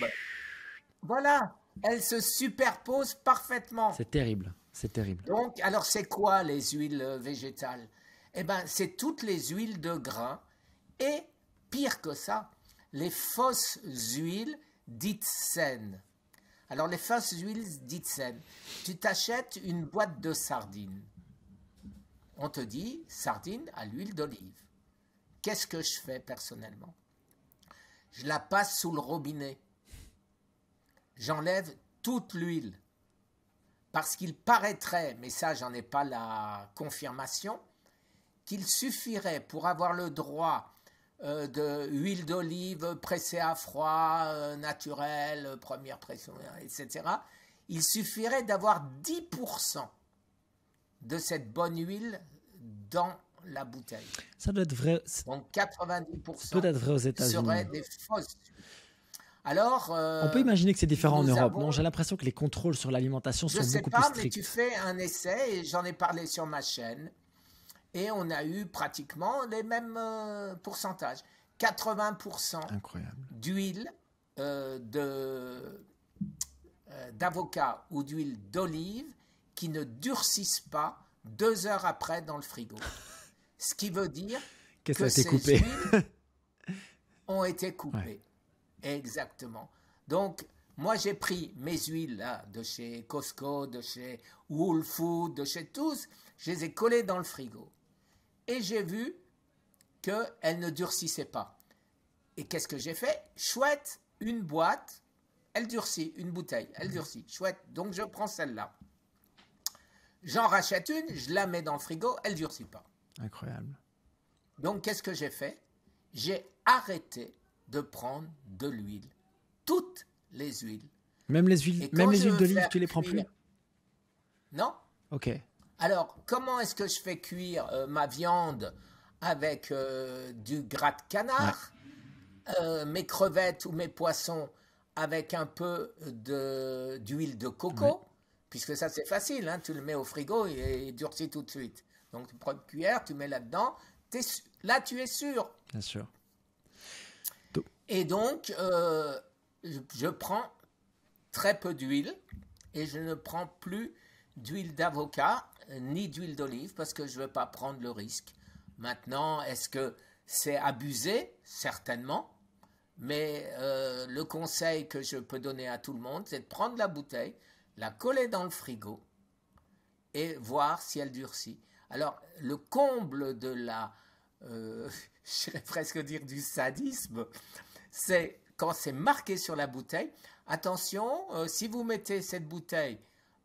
Voilà elles se superposent parfaitement. C'est terrible, c'est terrible. Donc, alors c'est quoi les huiles euh, végétales Eh bien, c'est toutes les huiles de grain et, pire que ça, les fausses huiles dites saines. Alors, les fausses huiles dites saines, tu t'achètes une boîte de sardines. On te dit sardines à l'huile d'olive. Qu'est-ce que je fais personnellement Je la passe sous le robinet j'enlève toute l'huile. Parce qu'il paraîtrait, mais ça j'en ai pas la confirmation, qu'il suffirait pour avoir le droit d'huile euh, de huile d'olive pressée à froid, euh, naturelle, euh, première pression, etc., il suffirait d'avoir 10% de cette bonne huile dans la bouteille. Ça doit être vrai. Donc 90% ça doit être vrai aux États-Unis. seraient des fausses. Euh, on peut imaginer que c'est différent en Europe. j'ai l'impression que les contrôles sur l'alimentation sont beaucoup plus stricts. Je sais pas, mais tu fais un essai et j'en ai parlé sur ma chaîne et on a eu pratiquement les mêmes euh, pourcentages. 80% d'huile euh, euh, d'avocat ou d'huile d'olive qui ne durcissent pas deux heures après dans le frigo. [laughs] Ce qui veut dire que, a ces coupé. huiles [laughs] ont été coupées. Exactement. Donc, moi, j'ai pris mes huiles de chez Costco, de chez Whole Foods, de chez tous. Je les ai collées dans le frigo. Et j'ai vu qu'elles ne durcissaient pas. Et qu'est-ce que j'ai fait Chouette, une boîte, elle durcit, une bouteille, elle durcit. Chouette, donc je prends celle-là. J'en rachète une, je la mets dans le frigo, elle durcit pas. Incroyable. Donc, qu'est-ce que j'ai fait J'ai arrêté de prendre de l'huile. Toutes les huiles. Même les huiles, même les huiles d'olive, tu les prends plus Non. Ok. Alors, comment est-ce que je fais cuire euh, ma viande avec euh, du gras de canard, euh, mes crevettes ou mes poissons avec un peu d'huile de, coco, puisque ça c'est facile, hein, tu le mets au frigo et il durcit tout de suite. Donc tu prends une cuillère, tu mets là-dedans, là tu es sûr. Bien sûr. Et donc, euh, je prends très peu d'huile et je ne prends plus d'huile d'avocat ni d'huile d'olive parce que je ne veux pas prendre le risque. Maintenant, est-ce que c'est abusé Certainement. Mais euh, le conseil que je peux donner à tout le monde, c'est de prendre la bouteille, la coller dans le frigo et voir si elle durcit. Alors, le comble de la, euh, [laughs] je presque dire du sadisme, c'est quand c'est marqué sur la bouteille, attention, euh, si vous mettez cette bouteille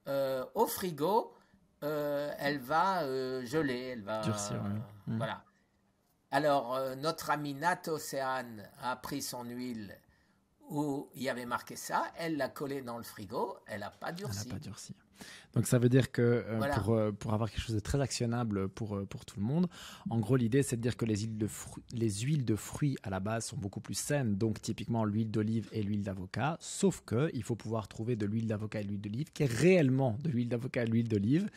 euh, au frigo, euh, elle va geler, elle va durcir. Mm. Voilà. Alors, notre amie Nat Océane a pris son huile où il y avait marqué ça, elle l'a collée dans le frigo, elle n'a pas durci. Elle n'a pas durci. Donc ça veut dire que euh, pour, euh, pour, avoir quelque chose de très actionnable pour, euh, pour tout le monde, en gros l'idée c'est de dire que les huiles de, les huiles de fruits à la base sont beaucoup plus saines, donc typiquement l'huile d'olive et l'huile d'avocat, sauf que il faut pouvoir trouver de l'huile d'avocat et de l'huile d'olive qui est réellement de l'huile d'avocat et l'huile d'olive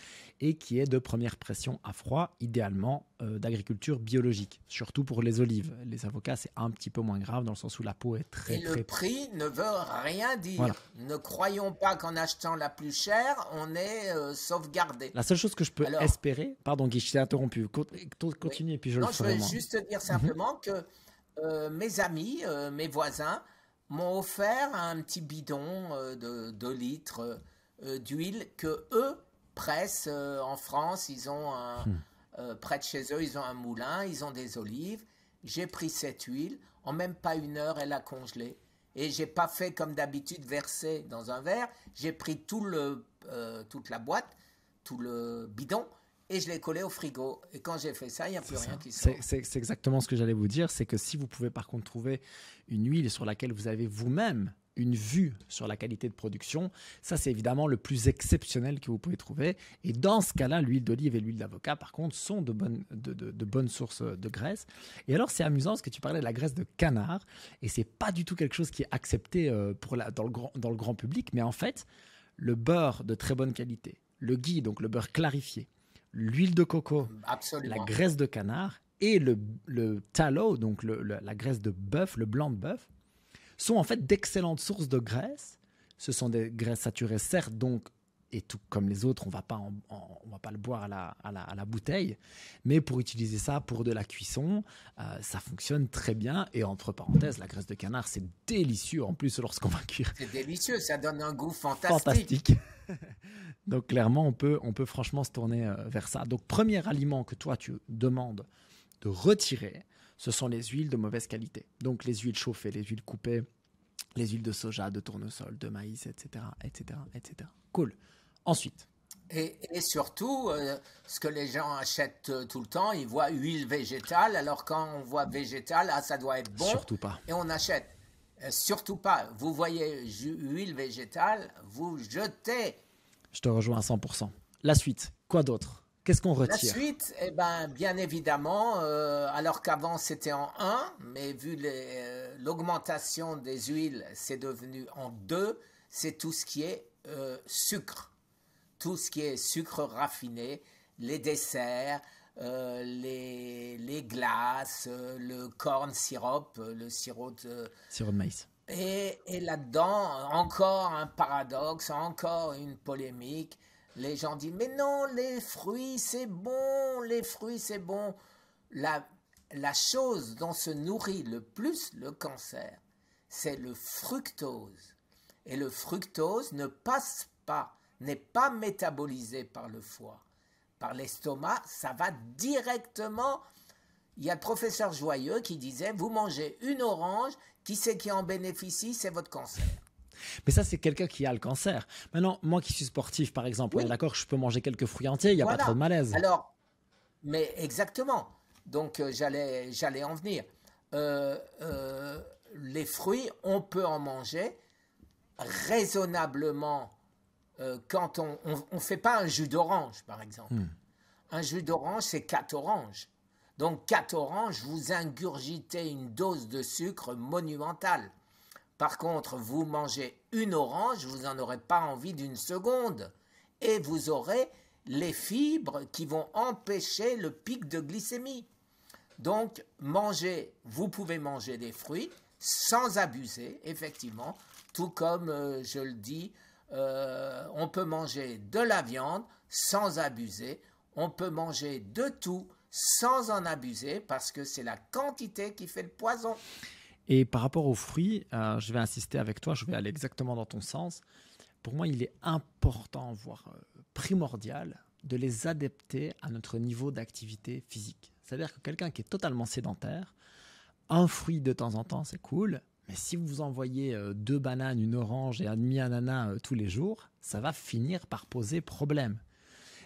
et qui est de première pression à froid, idéalement d'agriculture biologique, surtout pour les olives. Les avocats c'est un petit peu moins grave dans le sens où la peau est très... Et très... le prix ne veut rien dire. Ne croyons pas qu'en achetant la plus chère, on est euh, sauvegarder La seule chose que je peux espérer, pardon Guy, je t'ai interrompu, continue et puis je le ferai. Je veux juste dire mhm. simplement que euh, mes amis, euh, mes voisins m'ont offert un petit bidon de 2 litres d'huile que eux pressent en France. Ils ont un, hmm. près de chez eux, ils ont un moulin, ils ont des olives. J'ai pris cette huile. En même pas une heure, elle a congelé et j'ai pas fait comme d'habitude verser dans un verre. J'ai pris tout le, euh, toute la boîte, tout le bidon et je l'ai collé au frigo. Et quand j'ai fait ça, il n'y a plus rien qui sort. C'est exactement ce que j'allais vous dire, c'est que si vous pouvez par contre trouver une huile sur laquelle vous avez vous-même une vue sur la qualité de production. Ça, c'est évidemment le plus exceptionnel que vous pouvez trouver. Et dans ce cas-là, l'huile d'olive et l'huile d'avocat, par contre, sont de bonnes, sources euh, de graisse. Et alors, c'est amusant parce que tu parlais de la graisse de canard, et c'est pas du tout quelque chose qui est accepté euh, pour dans, le grand, public, mais en fait, le beurre de très bonne qualité, le ghee, donc le beurre clarifié, l'huile de coco, la graisse de canard et le, le tallow, donc la graisse de bœuf, le blanc de bœuf, sont en fait d'excellentes sources de graisse. Ce sont des graisses saturées, certes, donc, et tout comme les autres, on va pas va pas le boire à la, bouteille, mais pour utiliser ça pour de la cuisson, euh, ça fonctionne très bien. Et entre parenthèses, la graisse de canard, c'est délicieux en plus lorsqu'on va cuire. C'est délicieux, ça donne un goût fantastique. Fantastique. [laughs] Donc clairement, on peut, on peut franchement se tourner euh, vers ça. Donc premier aliment que toi tu demandes de retirer, ce sont les huiles de mauvaise qualité. Donc les huiles chauffées, les huiles coupées, les huiles de soja, de tournesol, de maïs, etc. etc., etc. Cool. Ensuite. Et, surtout, euh, ce que les gens achètent euh, tout le temps, ils voient huile végétale, alors quand on voit végétale, ah, ça doit être bon. Surtout pas. Et on achète. Euh, surtout pas. Vous voyez huile végétale, vous jetez. Je te rejoins à 100%. La suite, quoi d'autre Qu'est-ce qu'on retire La suite, eh ben, bien évidemment, euh, alors qu'avant c'était en 1, mais vu euh, l'augmentation des huiles, c'est devenu en 2, c'est tout ce qui est euh, sucre. Tout ce qui est sucre raffiné, les desserts, les, glaces, le corn syrup, le sirop de, maïs. et là-dedans, encore un paradoxe, encore une polémique. Les gens disent, mais non, les fruits, c'est bon, les fruits, c'est bon. La, la chose dont se nourrit le plus le cancer, c'est le fructose. Et le fructose ne passe pas, n'est pas métabolisé par le foie. Par l'estomac, ça va directement. Il y a le professeur Joyeux qui disait, vous mangez une orange, qui c'est qui en bénéficie C'est votre cancer. Mais ça, c'est quelqu'un qui a le cancer. Maintenant, moi qui suis sportif, par exemple, d'accord, je peux manger quelques fruits entiers, il n'y a pas trop de malaise. Alors, mais exactement. Donc, euh, j'allais, en venir. Euh, euh, les fruits, on peut en manger raisonnablement quand on ne fait pas un jus d'orange, par exemple. Hmm. Un jus d'orange, c'est quatre oranges. Donc, quatre oranges, vous ingurgitez une dose de sucre monumentale. Par contre, vous mangez une orange, vous n'en aurez pas envie d'une seconde. Et vous aurez les fibres qui vont empêcher le pic de glycémie. Donc, mangez. vous pouvez manger des fruits sans abuser, effectivement, tout comme euh, je le dis, euh, on peut manger de la viande sans abuser, on peut manger de tout sans en abuser parce que c'est la quantité qui fait le poison. Et par rapport aux fruits, euh, je vais insister avec toi, je vais aller exactement dans ton sens. Pour moi, il est important, voire euh, primordial, de les adapter à notre niveau d'activité physique. C'est-à-dire que quelqu'un qui est totalement sédentaire, un fruit de temps en temps, c'est cool, mais si vous envoyez euh, deux bananes, une orange et un demi-ananas tous les jours, ça va finir par poser problème.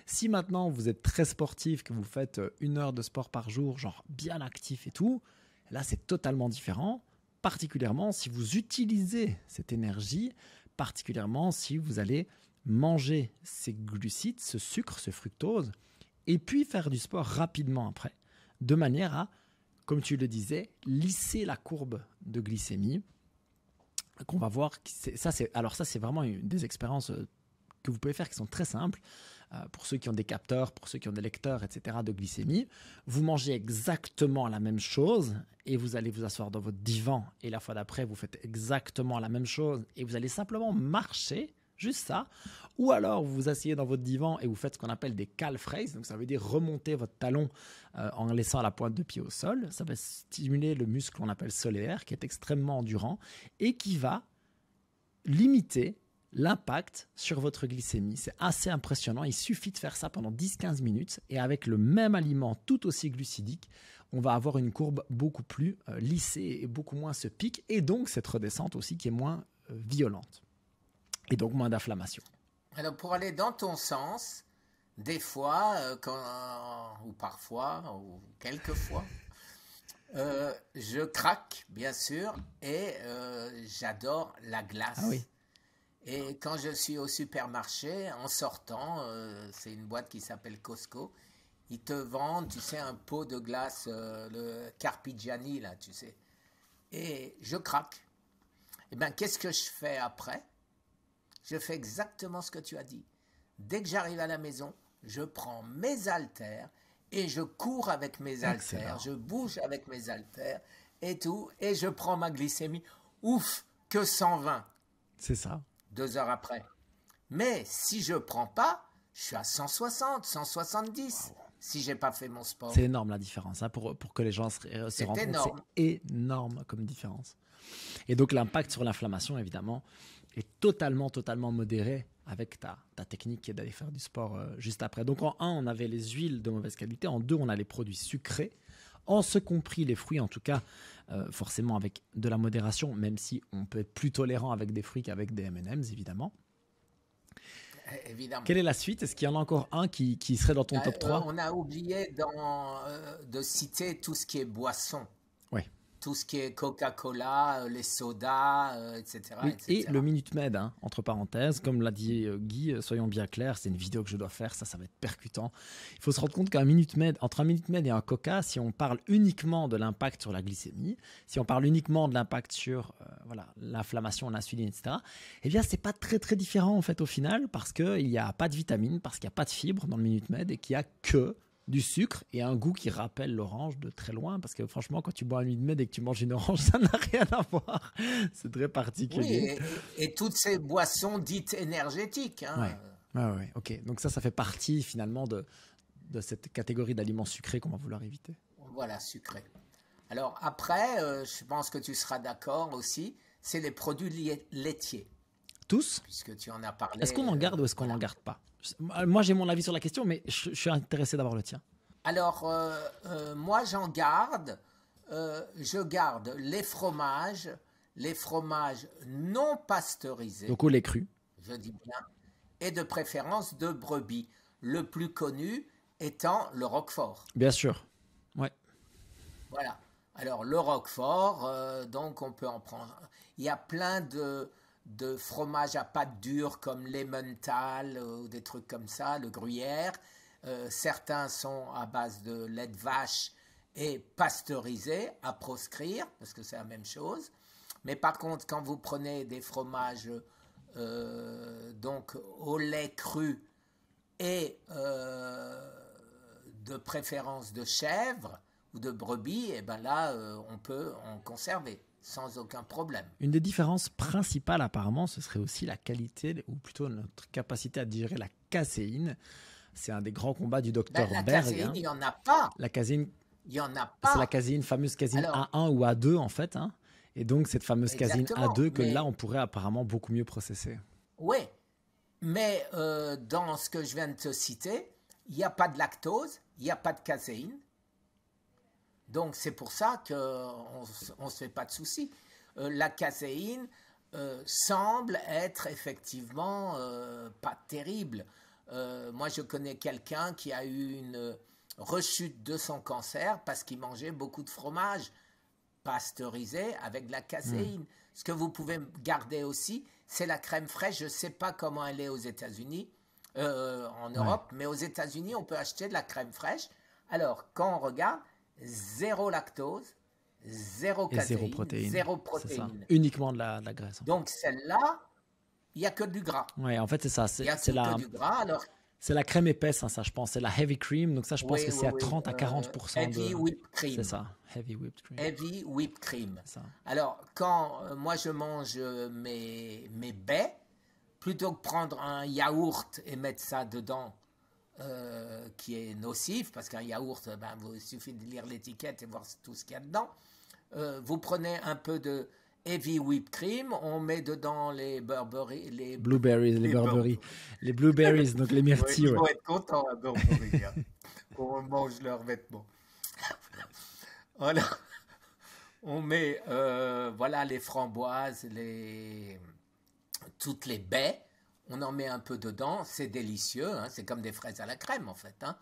Si maintenant vous êtes très sportif, que vous faites une heure de sport par jour, genre bien actif et tout, là c'est totalement différent particulièrement si vous utilisez cette énergie, particulièrement si vous allez manger ces glucides, ce sucre, ce fructose, et puis faire du sport rapidement après, de manière à, comme tu le disais, lisser la courbe de glycémie qu'on va voir. Ça, alors ça, c'est vraiment des expériences euh, que vous pouvez faire qui sont très simples. Euh, pour ceux qui ont des capteurs, pour ceux qui ont des lecteurs, etc., de glycémie. Vous mangez exactement la même chose et vous allez vous asseoir dans votre divan. Et la fois d'après, vous faites exactement la même chose et vous allez simplement marcher juste ça. Ou alors vous vous asseyez dans votre divan et vous faites ce qu'on appelle des calfraises, donc ça veut dire remonter votre talon euh, en laissant la pointe de pied au sol. Ça va stimuler le muscle qu'on appelle solaire, qui est extrêmement endurant et qui va limiter l'impact sur votre glycémie. C'est assez impressionnant. Il suffit de faire ça pendant 10-15 minutes et avec le même aliment tout aussi glucidique, on va avoir une courbe beaucoup plus euh, lissée et beaucoup moins ce pic et donc cette redescente aussi qui est moins euh, violente et donc moins d'inflammation. Alors pour aller dans ton sens, des fois euh, quand, ou parfois ou quelquefois, fois, [laughs] je craque bien sûr et j'adore la glace. Ah oui. Et quand je suis au supermarché, en sortant, euh, c'est une boîte qui s'appelle Costco, ils te vendent, tu sais, un pot de glace, euh, le Carpigiani, là, tu sais. Et je craque. Eh bien, qu'est-ce que je fais après Je fais exactement ce que tu as dit. Dès que j'arrive à la maison, je prends mes haltères et je cours avec mes haltères, je bouge avec mes haltères et tout, et je prends ma glycémie. Ouf, que 120. C'est ça deux heures après. Mais si je prends pas, je suis à 160, 170. si Si j'ai pas fait mon sport. C'est énorme la différence, hein, pour, pour que les gens se, rendent compte. C'est énorme comme différence. Et donc l'impact sur l'inflammation, évidemment, est totalement, totalement modéré avec ta, ta technique d'aller faire du sport euh, juste après. Donc en un, on avait les huiles de mauvaise qualité. En deux, on a les produits sucrés en ce compris les fruits, en tout cas, euh, forcément avec de la modération, même si on peut être plus tolérant avec des fruits qu'avec des MM's, évidemment. Eh, évidemment. Quelle est la suite Est-ce qu'il y en a encore un qui, serait dans ton euh, top 3 On a oublié dans, euh, de citer tout ce qui est boisson. Oui tout ce qui est Coca-Cola, euh, les sodas, etc., euh, Et le Minute Med, hein, entre parenthèses, comme l'a dit euh, Guy, soyons bien clairs, c'est une vidéo que je dois faire, ça, ça va être percutant. Il faut se rendre compte qu'un Minute Med, entre un Minute Med et un Coca, si on parle uniquement de l'impact sur la glycémie, si on parle uniquement de l'impact sur voilà l'inflammation, l'insuline, etc., eh bien, c'est pas très très différent en fait au final, parce qu'il n'y a pas de vitamines, parce qu'il n'y a pas de fibres dans le Minute Med et qu'il n'y a que du sucre et un goût qui rappelle l'orange de très loin. Parce que franchement, quand tu bois un nuit de mai et que tu manges une orange, [laughs] ça n'a rien à voir. C'est très particulier. et, toutes ces boissons dites énergétiques. Hein. Ouais. ok. Donc ça, ça fait partie finalement de, de cette catégorie d'aliments sucrés qu'on va vouloir éviter. Voilà, sucrés. Alors après, euh, je pense que tu seras d'accord aussi, c'est les produits laitiers. Tous Puisque tu en as parlé. Est-ce qu'on en garde ou est-ce qu'on n'en euh, garde pas euh, moi, j'ai mon avis sur la question, mais je, suis intéressé d'avoir le tien. Alors, euh, euh, moi, j'en garde. je garde les fromages, les fromages non pasteurisés. Donc, les crus. Je dis bien. Et de préférence de brebis. Le plus connu étant le Roquefort. Bien sûr. Ouais. Voilà. Alors, le Roquefort, donc, on peut en prendre. Il y a plein de de fromage à pâte dure comme l'emmental ou des trucs comme ça, le gruyère. Euh, certains sont à base de lait de vache et pasteurisés à proscrire, parce que c'est la même chose. Mais par contre, quand vous prenez des fromages euh, donc au lait cru et euh, de préférence de chèvre ou de brebis, et eh ben là, on peut en conserver sans aucun problème. Une des différences principales apparemment, ce serait aussi la qualité, ou plutôt notre capacité à digérer la caséine. C'est un des grands combats du docteur ben, Berg. La caséine, hein. il n'y en a pas. La caséine, il y en a C'est la caséine, fameuse caséine A1 ou A2 en fait. Hein. Et donc cette fameuse caséine A2 que là on pourrait apparemment beaucoup mieux processer. Oui, mais euh, dans ce que je viens de te citer, il n'y a pas de lactose, il n'y a pas de caséine, donc c'est pour ça qu'on ne se fait pas de soucis. Euh, la caséine euh, semble être effectivement euh, pas terrible. moi je connais quelqu'un qui a eu une rechute de son cancer parce qu'il mangeait beaucoup de fromage pasteurisé avec de la caséine. Hmm. Ce que vous pouvez garder aussi, c'est la crème fraîche. Je ne sais pas comment elle est aux États-Unis, en Europe, mais aux États-Unis, on peut acheter de la crème fraîche. Alors, quand on regarde, zéro lactose, zéro caséine, zéro protéine. Uniquement de la, graisse. Donc celle-là, il n'y a que du gras. Oui, en fait, c'est ça. C'est la... du gras. C'est la crème épaisse, hein, ça, je pense. C'est la heavy cream. Donc, ça, je pense que c'est à 30 à 40 euh, Heavy whipped cream. C'est ça. Heavy whipped cream. Heavy whipped cream. Alors, quand euh, moi, je mange euh, mes, mes baies, plutôt que prendre un yaourt et mettre ça dedans, euh, qui est nocif, parce qu'un yaourt, ben, vous, il suffit de lire l'étiquette et voir tout ce qu'il y a dedans. Euh, vous prenez un peu de heavy whipped cream, on met dedans les Burberry, les blueberries, les, les blueberries, donc les myrtilles. On vont être contents à Burberry hein. [laughs] qu'on mange leurs vêtements. voilà. On met euh, voilà les framboises, les toutes les baies on en met un peu dedans, c'est délicieux, hein. c'est comme des fraises à la crème en fait. Hein.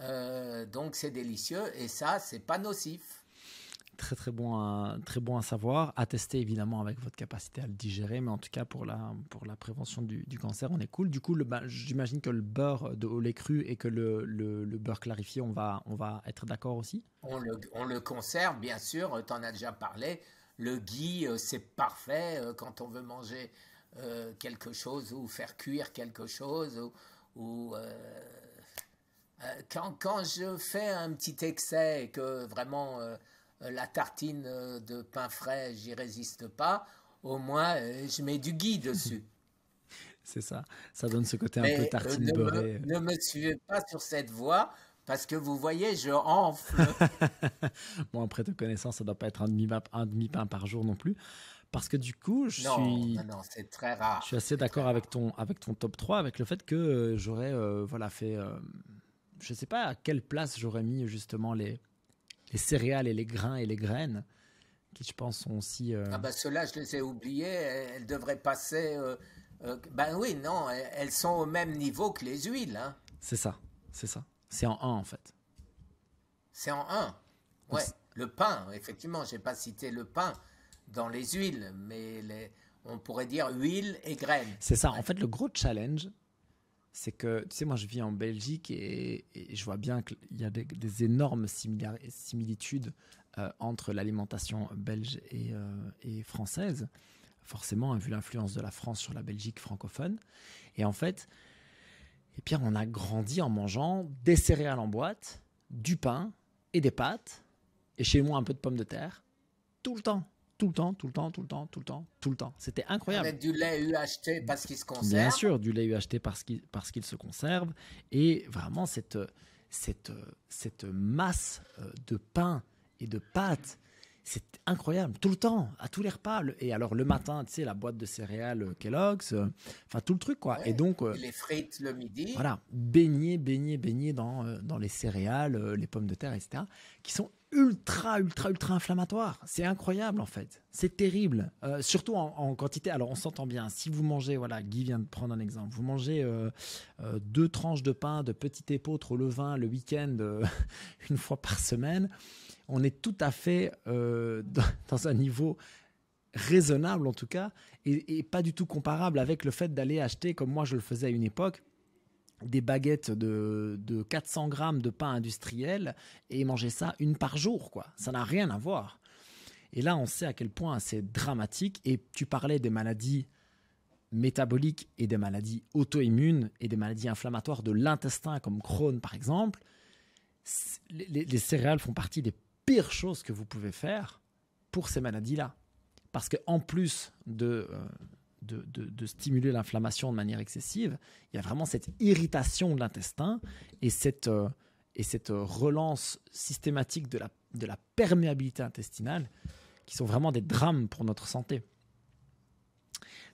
Euh, donc c'est délicieux et ça, c'est pas nocif. Très très bon, à, très bon à savoir, à tester évidemment avec votre capacité à le digérer, mais en tout cas pour la, pour la prévention du, cancer, on est cool. Du coup, bah, j'imagine que le beurre de au lait cru et que le, beurre clarifié, on va, on va être d'accord aussi on le, on le, conserve, bien sûr, tu en as déjà parlé. Le gui, euh, c'est parfait euh, quand on veut manger euh, quelque chose ou faire cuire quelque chose ou, euh, euh, quand, quand, je fais un petit excès et que vraiment la tartine de pain frais, j'y résiste pas, au moins je mets du gui dessus. [laughs] C'est ça, ça donne ce côté un peu tartine ne beurrée. Me, ne me suivez pas sur cette voie, parce que vous voyez, je [laughs] enfle. bon, après de connaissance, ça doit pas être un demi-pain par jour non plus. Parce que du coup, je suis. c'est très rare. Je suis assez d'accord avec ton, avec ton top 3, avec le fait que euh, j'aurais euh, voilà, fait. Euh, je sais pas à quelle place j'aurais mis justement les, les céréales et les grains et les graines, qui je pense sont aussi. Ah, bah ceux-là, je les ai oubliés. Elles devraient passer. ben oui, non, elles sont au même niveau que les huiles. Hein. C'est ça, c'est ça. C'est en 1 en fait. C'est en 1. Ouais. le pain, effectivement, j'ai pas cité le pain dans les huiles, mais les, on pourrait dire huile et graines. C'est ça. En fait, le gros challenge, c'est que, tu sais, moi je vis en Belgique et, je vois bien qu'il y a des, énormes similitudes euh, entre l'alimentation belge euh, et, française, forcément, vu l'influence de la France sur la Belgique francophone. Et en fait, et eh Pierre, on a grandi en mangeant des céréales en boîte, du pain et des pâtes, et chez moi un peu de pommes de terre, tout le temps tout le temps, tout le temps, tout le temps, tout le temps, tout le temps. C'était incroyable. Ah, du lait UHT parce qu'il se conserve. Bien sûr, du lait UHT parce qu'il parce se conserve et vraiment cette cette cette masse euh, de pain et de pâtes c'est incroyable, tout le temps, à tous les repas. Et alors le matin, tu sais, la boîte de céréales euh, Kellogg's, euh, enfin tout le truc, quoi. et donc... les frites le midi. Voilà, baigné, baigné, baigné dans, dans les céréales, les pommes de terre, etc., qui sont ultra, ultra, ultra inflammatoire. C'est incroyable en fait. C'est terrible. Euh, surtout en, quantité. Alors on s'entend bien. Si vous mangez, voilà, Guy vient de prendre un exemple. Vous mangez euh, euh, deux tranches de pain de petite épeautre au levain le week-end, [laughs] une fois par semaine. On est tout à fait dans un niveau raisonnable en tout cas et pas du tout comparable avec le fait d'aller acheter comme moi je le faisais à une époque des baguettes de, 400 grammes de pain industriel et manger ça une par jour, quoi. Ça n'a rien à voir. Et là, on sait à quel point c'est dramatique. Et tu parlais des maladies métaboliques et des maladies auto-immunes et des maladies inflammatoires de l'intestin, comme Crohn par exemple. Les, céréales font partie des pires choses que vous pouvez faire pour ces maladies-là. Parce qu'en plus de euh, de, stimuler l'inflammation de manière excessive, il y a vraiment cette irritation de l'intestin et cette, euh, et cette euh, relance systématique de la, perméabilité intestinale qui sont vraiment des drames pour notre santé.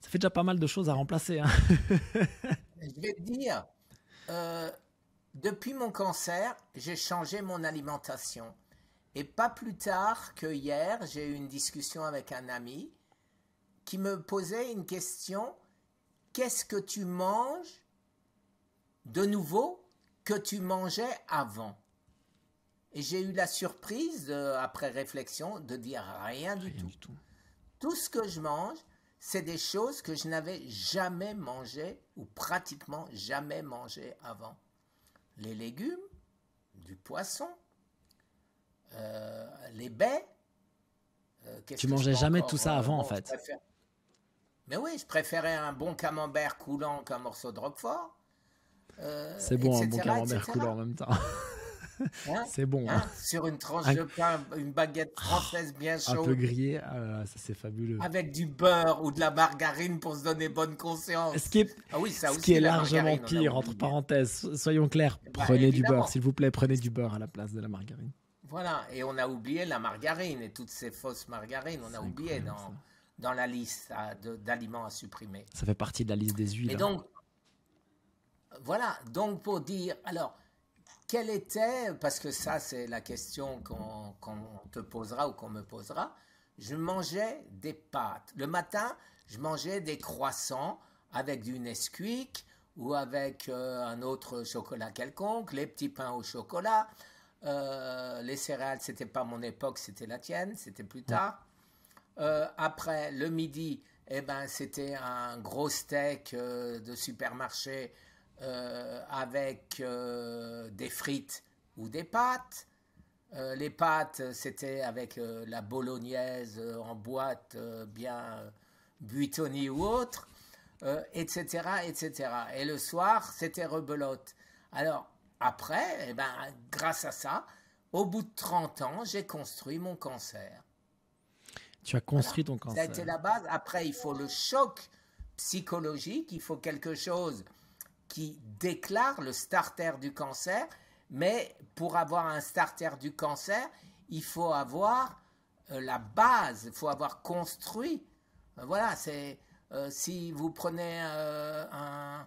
Ça fait déjà pas mal de choses à remplacer. Hein. [laughs] Je vais te dire, euh, depuis mon cancer, j'ai changé mon alimentation. Et pas plus tard que hier, j'ai eu une discussion avec un ami qui me posait une question, qu'est-ce que tu manges de nouveau que tu mangeais avant Et j'ai eu la surprise, euh, après réflexion, de dire rien, du, tout. tout. ce que je mange, c'est des choses que je n'avais jamais mangées ou pratiquement jamais mangées avant. Les légumes, du poisson, euh, les baies. Euh, tu mangeais jamais tout ça avant, en fait. Mais oui, je préférais un bon camembert coulant qu'un morceau de roquefort. Euh, c'est bon, un bon camembert coulant en même temps. [laughs] Hein c'est bon. Hein hein. Sur une tranche de pain, une baguette française ah, bien chaude. Un peu grillée, ah ça c'est fabuleux. Avec du beurre ou de la margarine pour se donner bonne conscience. Ce qui est, ah oui, ça est largement pire, entre parenthèses, soyons clairs, eh ben, prenez du beurre, s'il vous plaît, prenez du beurre à la place de la margarine. Voilà, et on a oublié la margarine et toutes ces fausses margarines, on a oublié dans dans la liste d'aliments à supprimer. Ça fait partie de la liste des huiles. Et hein. donc, voilà, donc pour dire, alors, quelle était, parce que ça c'est la question qu'on te posera ou qu'on me posera, je mangeais des pâtes. Le matin, je mangeais des croissants avec du Nesquik ou avec euh, un autre chocolat quelconque, les petits pains au chocolat. Euh, les céréales, c'était pas mon époque, c'était la tienne, c'était plus tard. Euh, après, le midi, eh ben, c'était un gros steak euh, de supermarché euh, avec des frites ou des pâtes. les pâtes, c'était avec la bolognaise en boîte, bien buitonnie ou autre, etc., etc. Et le soir, c'était rebelote. Alors, après, eh ben, grâce à ça, au bout de 30 ans, j'ai construit mon cancer. Tu as construit ton cancer. Ça a été la base. Après, il faut le choc psychologique, il faut quelque chose qui déclare le starter du cancer, mais pour avoir un starter du cancer, il faut avoir euh, la base, il faut avoir construit. voilà, c'est euh, si vous prenez euh, un,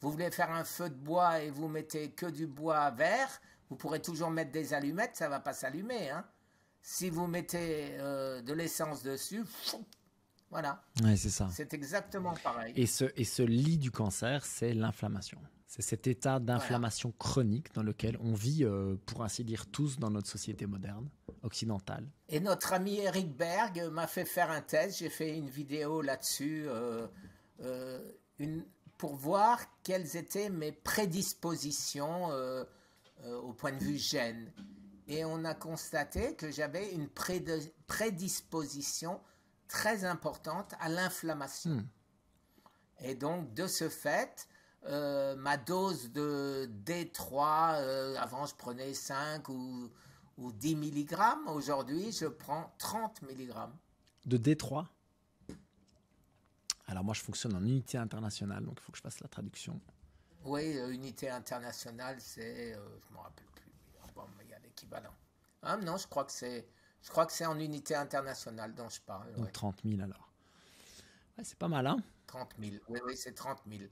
vous voulez faire un feu de bois et vous mettez que du bois vert, vous pourrez toujours mettre des allumettes, ça va pas s'allumer, hein si vous mettez euh, de l'essence dessus, voilà. c'est ça. C'est exactement pareil. Et ce, et ce lit du cancer, c'est l'inflammation. C'est cet état d'inflammation chronique dans lequel on vit, euh, pour ainsi dire, tous dans notre société moderne, occidentale. Et notre ami Eric Berg m'a fait faire un test. J'ai fait une vidéo là-dessus euh, pour voir quelles étaient mes prédispositions au point de vue gène et on a constaté que j'avais une prédisposition très importante à l'inflammation. Hmm. Et donc, de ce fait, euh, ma dose de D3, euh, avant je prenais 5 ou, 10 mg, aujourd'hui je prends 30 mg. De D3 Alors moi je fonctionne en unité internationale, donc il faut que je fasse la traduction. Oui, euh, unité internationale, c'est... je ne me rappelle plus. Ah non, je crois que c'est, je crois que c'est en unité internationale dont je parle. Donc 30 000 alors. c'est pas mal, hein 30 000. Oui, oui, c'est 30 000.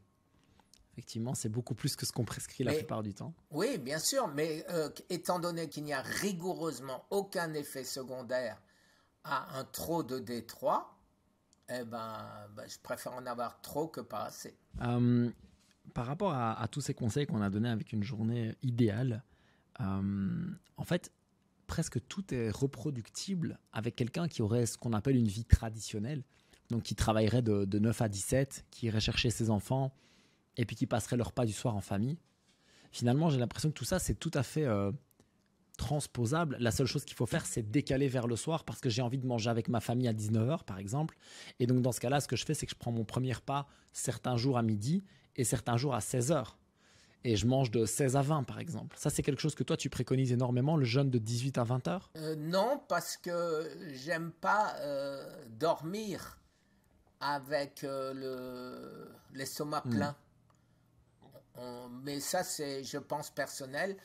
Effectivement, c'est beaucoup plus que ce qu'on prescrit la plupart du temps. Oui, bien sûr, mais euh, étant donné qu'il n'y a rigoureusement aucun effet secondaire à un trop de D3, eh ben, ben, je préfère en avoir trop que pas assez. Hum, par rapport à, à, tous ces conseils qu'on a donnés avec une journée idéale, euh, en fait, presque tout est reproductible avec quelqu'un qui aurait ce qu'on appelle une vie traditionnelle, donc qui travaillerait de, 9 à 17, qui irait chercher ses enfants, et puis qui passerait leur pas du soir en famille. Finalement, j'ai l'impression que tout ça, c'est tout à fait euh, transposable. La seule chose qu'il faut faire, c'est décaler vers le soir, parce que j'ai envie de manger avec ma famille à 19h, par exemple. Et donc, dans ce cas-là, ce que je fais, c'est que je prends mon premier pas certains jours à midi et certains jours à 16h et je mange de 16 à 20 par exemple. Ça c'est quelque chose que toi tu préconises énormément, le jeûne de 18 à 20 heures euh, Non, parce que j'aime pas euh, dormir avec euh, le l'estomac hmm. plein. mais ça c'est, je pense, personnel.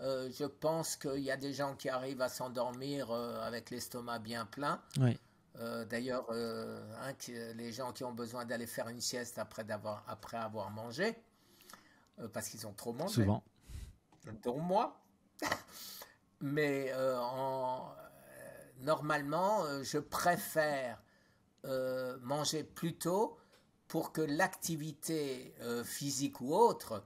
je pense qu'il y a des gens qui arrivent à s'endormir avec l'estomac bien plein. Oui. D'ailleurs, les gens qui ont besoin d'aller faire une sieste après, d'avoir après avoir mangé. Euh, parce qu'ils ont trop mangé. Souvent. Dont moi. [laughs] Mais euh, en, euh, normalement, je préfère manger plus tôt pour que l'activité physique ou autre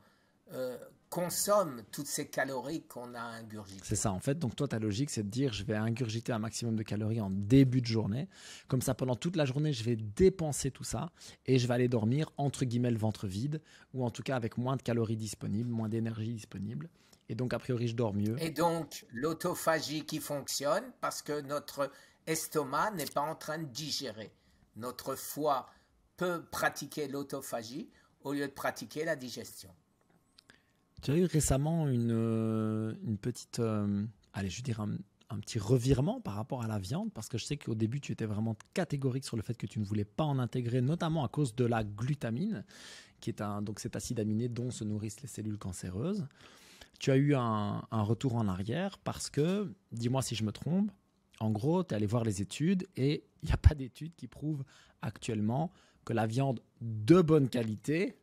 consomme toutes ces calories qu'on a ingurgitées. C'est ça, en fait. Donc, toi, ta logique, c'est de dire je vais ingurgiter un maximum de calories en début de journée. Comme ça, pendant toute la journée, je vais dépenser tout ça et je vais aller dormir, entre guillemets, le ventre vide, ou en tout cas avec moins de calories disponibles, moins d'énergie disponible. Et donc, a priori, je dors mieux. Et donc, l'autophagie qui fonctionne parce que notre estomac n'est pas en train de digérer. Notre foie peut pratiquer l'autophagie au lieu de pratiquer la digestion. Tu as eu récemment une, euh, petite, euh, allez, je dire un, petit revirement par rapport à la viande, parce que je sais qu'au début, tu étais vraiment catégorique sur le fait que tu ne voulais pas en intégrer, notamment à cause de la glutamine, qui est un, donc cet acide aminé dont se nourrissent les cellules cancéreuses. Tu as eu un, un retour en arrière parce que, dis-moi si je me trompe, en gros, tu es allé voir les études et il n'y a pas d'études qui prouvent actuellement que la viande de bonne qualité,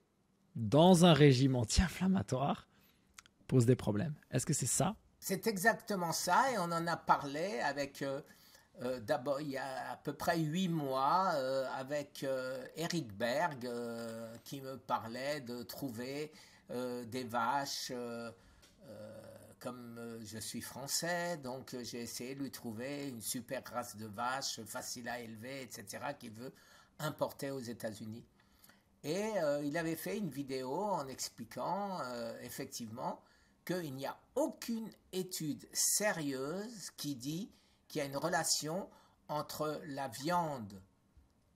dans un régime anti-inflammatoire, pose des problèmes. Est-ce que c'est ça C'est exactement ça, et on en a parlé avec, euh, euh, d'abord, il y a à peu près huit mois, euh, avec Eric Berg, qui me parlait de trouver des vaches. comme je suis français, donc j'ai essayé de lui trouver une super race de vaches facile à élever, etc., qu'il veut importer aux États-Unis. Et il avait fait une vidéo en expliquant effectivement qu'il n'y a aucune étude sérieuse qui dit qu'il y a une relation entre la viande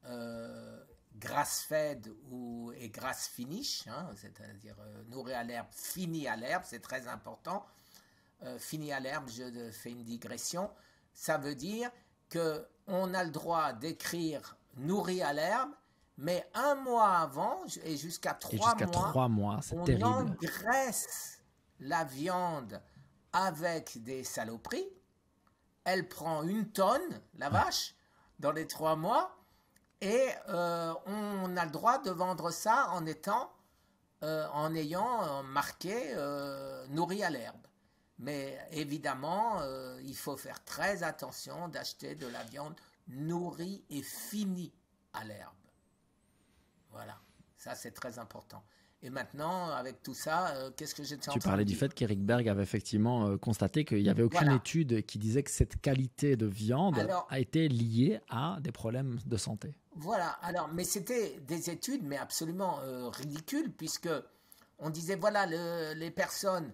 euh, grass-fed ou, et grass-finish, hein, c'est-à-dire euh, nourrie à l'herbe, finie à l'herbe, c'est très important. Euh, finie à l'herbe, je fais une digression. Ça veut dire que on a le droit d'écrire nourrie à l'herbe, mais un mois avant et jusqu'à trois, mois, on terrible. engraisse la viande avec des saloperies, elle prend une tonne, la vache, dans les trois mois, et euh, on a le droit de vendre ça en étant, euh, en ayant euh, marqué nourri à l'herbe. Mais évidemment, il faut faire très attention d'acheter de la viande nourrie et finie à l'herbe. Voilà, ça c'est très important. Et maintenant, avec tout ça, euh, qu'est-ce que j'ai Tu parlais du fait qu'Eric Berg avait effectivement euh, constaté qu'il n'y avait aucune étude qui disait que cette qualité de viande a été liée à des problèmes de santé. Voilà, alors, mais c'était des études, mais absolument euh, ridicules, puisque on disait, voilà, les personnes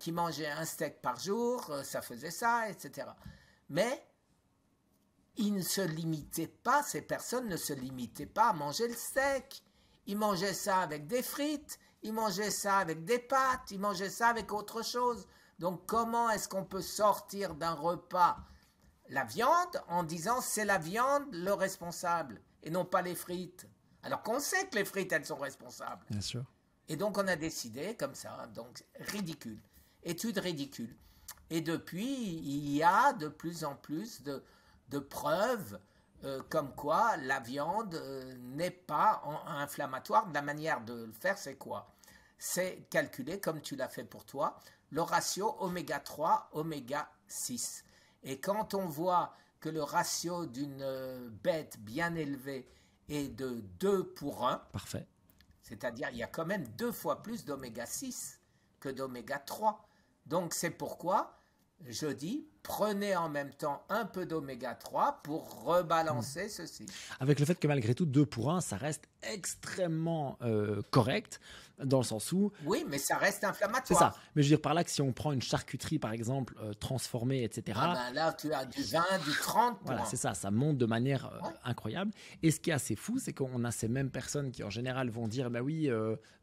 qui mangeaient un steak par jour, ça faisait ça, etc. Mais ils ne se limitaient pas, ces personnes ne se limitaient pas à manger le steak ils mangeaient ça avec des frites, il mangeait ça avec des pâtes, il mangeait ça avec autre chose. Donc comment est-ce qu'on peut sortir d'un repas la viande en disant c'est la viande le responsable et non pas les frites Alors qu'on sait que les frites, elles sont responsables. Bien sûr. Et donc on a décidé comme ça, donc ridicule, étude ridicule. Et depuis, il y a de plus en plus de, de preuves euh, comme quoi la viande euh, n'est pas inflammatoire. La manière de le faire, c'est quoi C'est calculer, comme tu l'as fait pour toi, le ratio oméga 3, oméga 6. Et quand on voit que le ratio d'une euh, bête bien élevée est de 2 pour 1, c'est-à-dire il y a quand même deux fois plus d'oméga 6 que d'oméga 3. Donc c'est pourquoi je dis prenez en même temps un peu d'oméga 3 pour rebalancer hmm. ceci. Avec le fait que malgré tout, 2 pour 1, ça reste extrêmement euh, correct, dans le sens où... Oui, mais ça reste inflammatoire. C'est ça. Mais je veux dire par là que si on prend une charcuterie, par exemple, euh, transformée, etc. Ah ben là, tu as du 20, du 30. voilà, c'est ça. Ça monte de manière euh, incroyable. Et ce qui est assez fou, c'est qu'on a ces mêmes personnes qui, en général, vont dire, bah oui,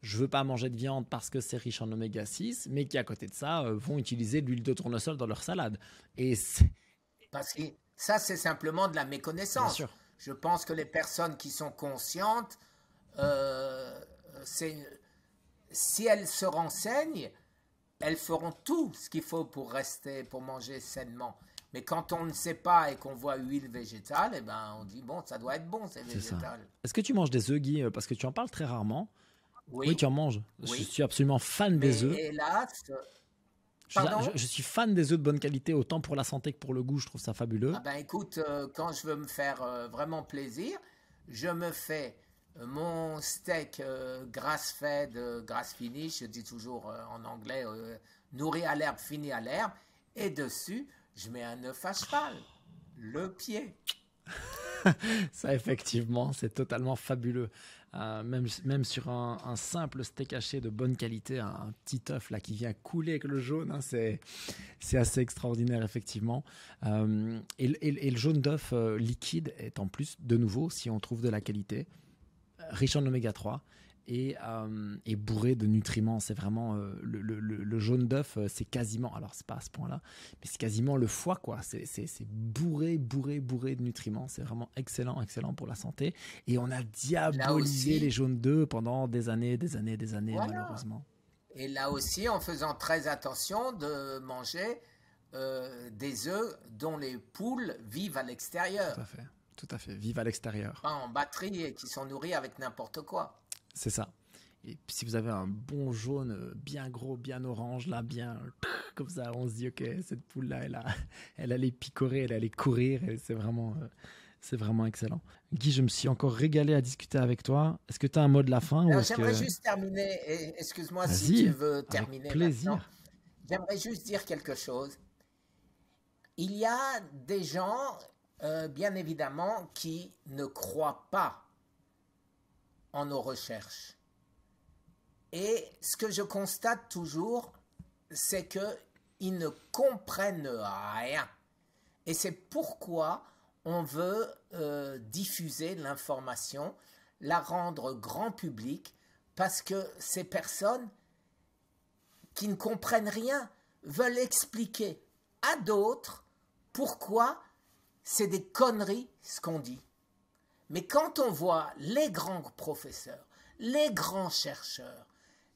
je veux pas manger de viande parce que c'est riche en oméga 6, mais qui, à côté de ça, vont utiliser l'huile de tournesol dans leur salade. Parce que ça, c'est simplement de la méconnaissance. Je pense que les personnes qui sont conscientes, euh, si elles se renseignent, elles feront tout ce qu'il faut pour rester, pour manger sainement. Mais quand on ne sait pas et qu'on voit huile végétale, eh ben, on dit bon, ça doit être bon, c'est végétal. Est-ce que tu manges des œufs, Guy euh, Parce que tu en parles très rarement. Oui, tu en manges. Je suis absolument fan des œufs. Hélas, je, suis fan des œufs de bonne qualité, autant pour la santé que pour le goût, je trouve ça fabuleux. Ah bah écoute, euh, quand je veux me faire euh, vraiment plaisir, je me fais euh, mon steak grasse grass-fed, grass finie je dis toujours en anglais, nourri à l'herbe, fini à l'herbe, et dessus, je mets un œuf à cheval, le pied. [laughs] ça, effectivement, c'est totalement fabuleux. Euh, même, sur un, simple steak haché de bonne qualité, un, petit œuf là qui vient couler avec le jaune, hein, c'est, assez extraordinaire, effectivement. Euh, et, le jaune d'œuf euh, liquide est en plus, de nouveau, si on trouve de la qualité, riche en oméga 3. Euh, et, bourré de nutriments. C'est vraiment euh, le, jaune d'œuf, euh, c'est quasiment, alors c'est pas à ce point-là, mais c'est quasiment le foie, quoi. C'est bourré, bourré, bourré de nutriments. C'est vraiment excellent, excellent pour la santé. Et on a diabolisé les jaunes d'œufs pendant des années, des années, des années, malheureusement. Et là aussi, en faisant très attention de manger des œufs dont les poules vivent à l'extérieur. Tout à fait, tout à fait, vivent à l'extérieur. en batterie et qui sont nourris avec n'importe quoi. C'est ça. Et si vous avez un bon jaune euh, bien gros, bien orange, là, bien [laughs] comme ça, on se dit, ok, cette poule-là, elle, [laughs] elle allait picorer, elle allait courir, c'est vraiment, euh, c'est vraiment excellent. Guy, je me suis encore régalé à discuter avec toi. Est-ce que tu as un mot de la fin J'aimerais juste terminer, excuse-moi si tu veux terminer. plaisir. J'aimerais juste dire quelque chose. Il y a des gens, euh, bien évidemment, qui ne croient pas en nos recherches. Et ce que je constate toujours, c'est que ils ne comprennent rien. Et c'est pourquoi on veut euh, diffuser l'information, la rendre grand public, parce que ces personnes qui ne comprennent rien veulent expliquer à d'autres pourquoi c'est des conneries ce qu'on dit. Mais quand on voit les grands professeurs, les grands chercheurs,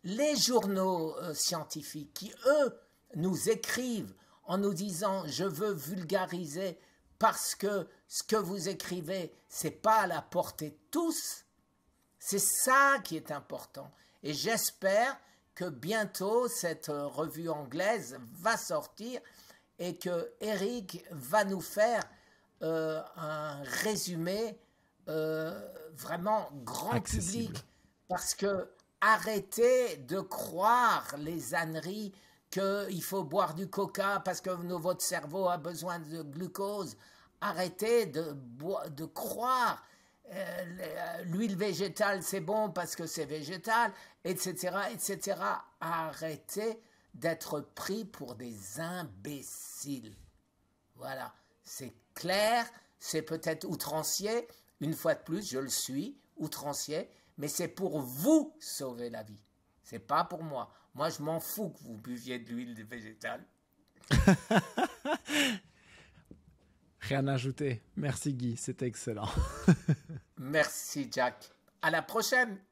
les journaux euh, scientifiques qui, eux, nous écrivent en nous disant je veux vulgariser parce que ce que vous écrivez, n'est pas à la portée de tous. C'est ça qui est important. Et j'espère que bientôt cette euh, revue anglaise va sortir et que Eric va nous faire euh, un résumé euh, vraiment grand public. Parce que arrêtez de croire les âneries qu'il faut boire du coca parce que votre cerveau a besoin de glucose. Arrêtez de, de croire euh, euh, l'huile végétale c'est bon parce que c'est végétal, etc., etc. Arrêtez d'être pris pour des imbéciles. Voilà, c'est clair, c'est peut-être outrancier, une fois de plus, je le suis, outrancier, mais c'est pour vous sauver la vie. C'est pas pour moi. Moi, je m'en fous que vous buviez de l'huile végétale. [laughs] Rien à ajouter. Merci Guy, c'était excellent. [laughs] Merci Jack. À la prochaine.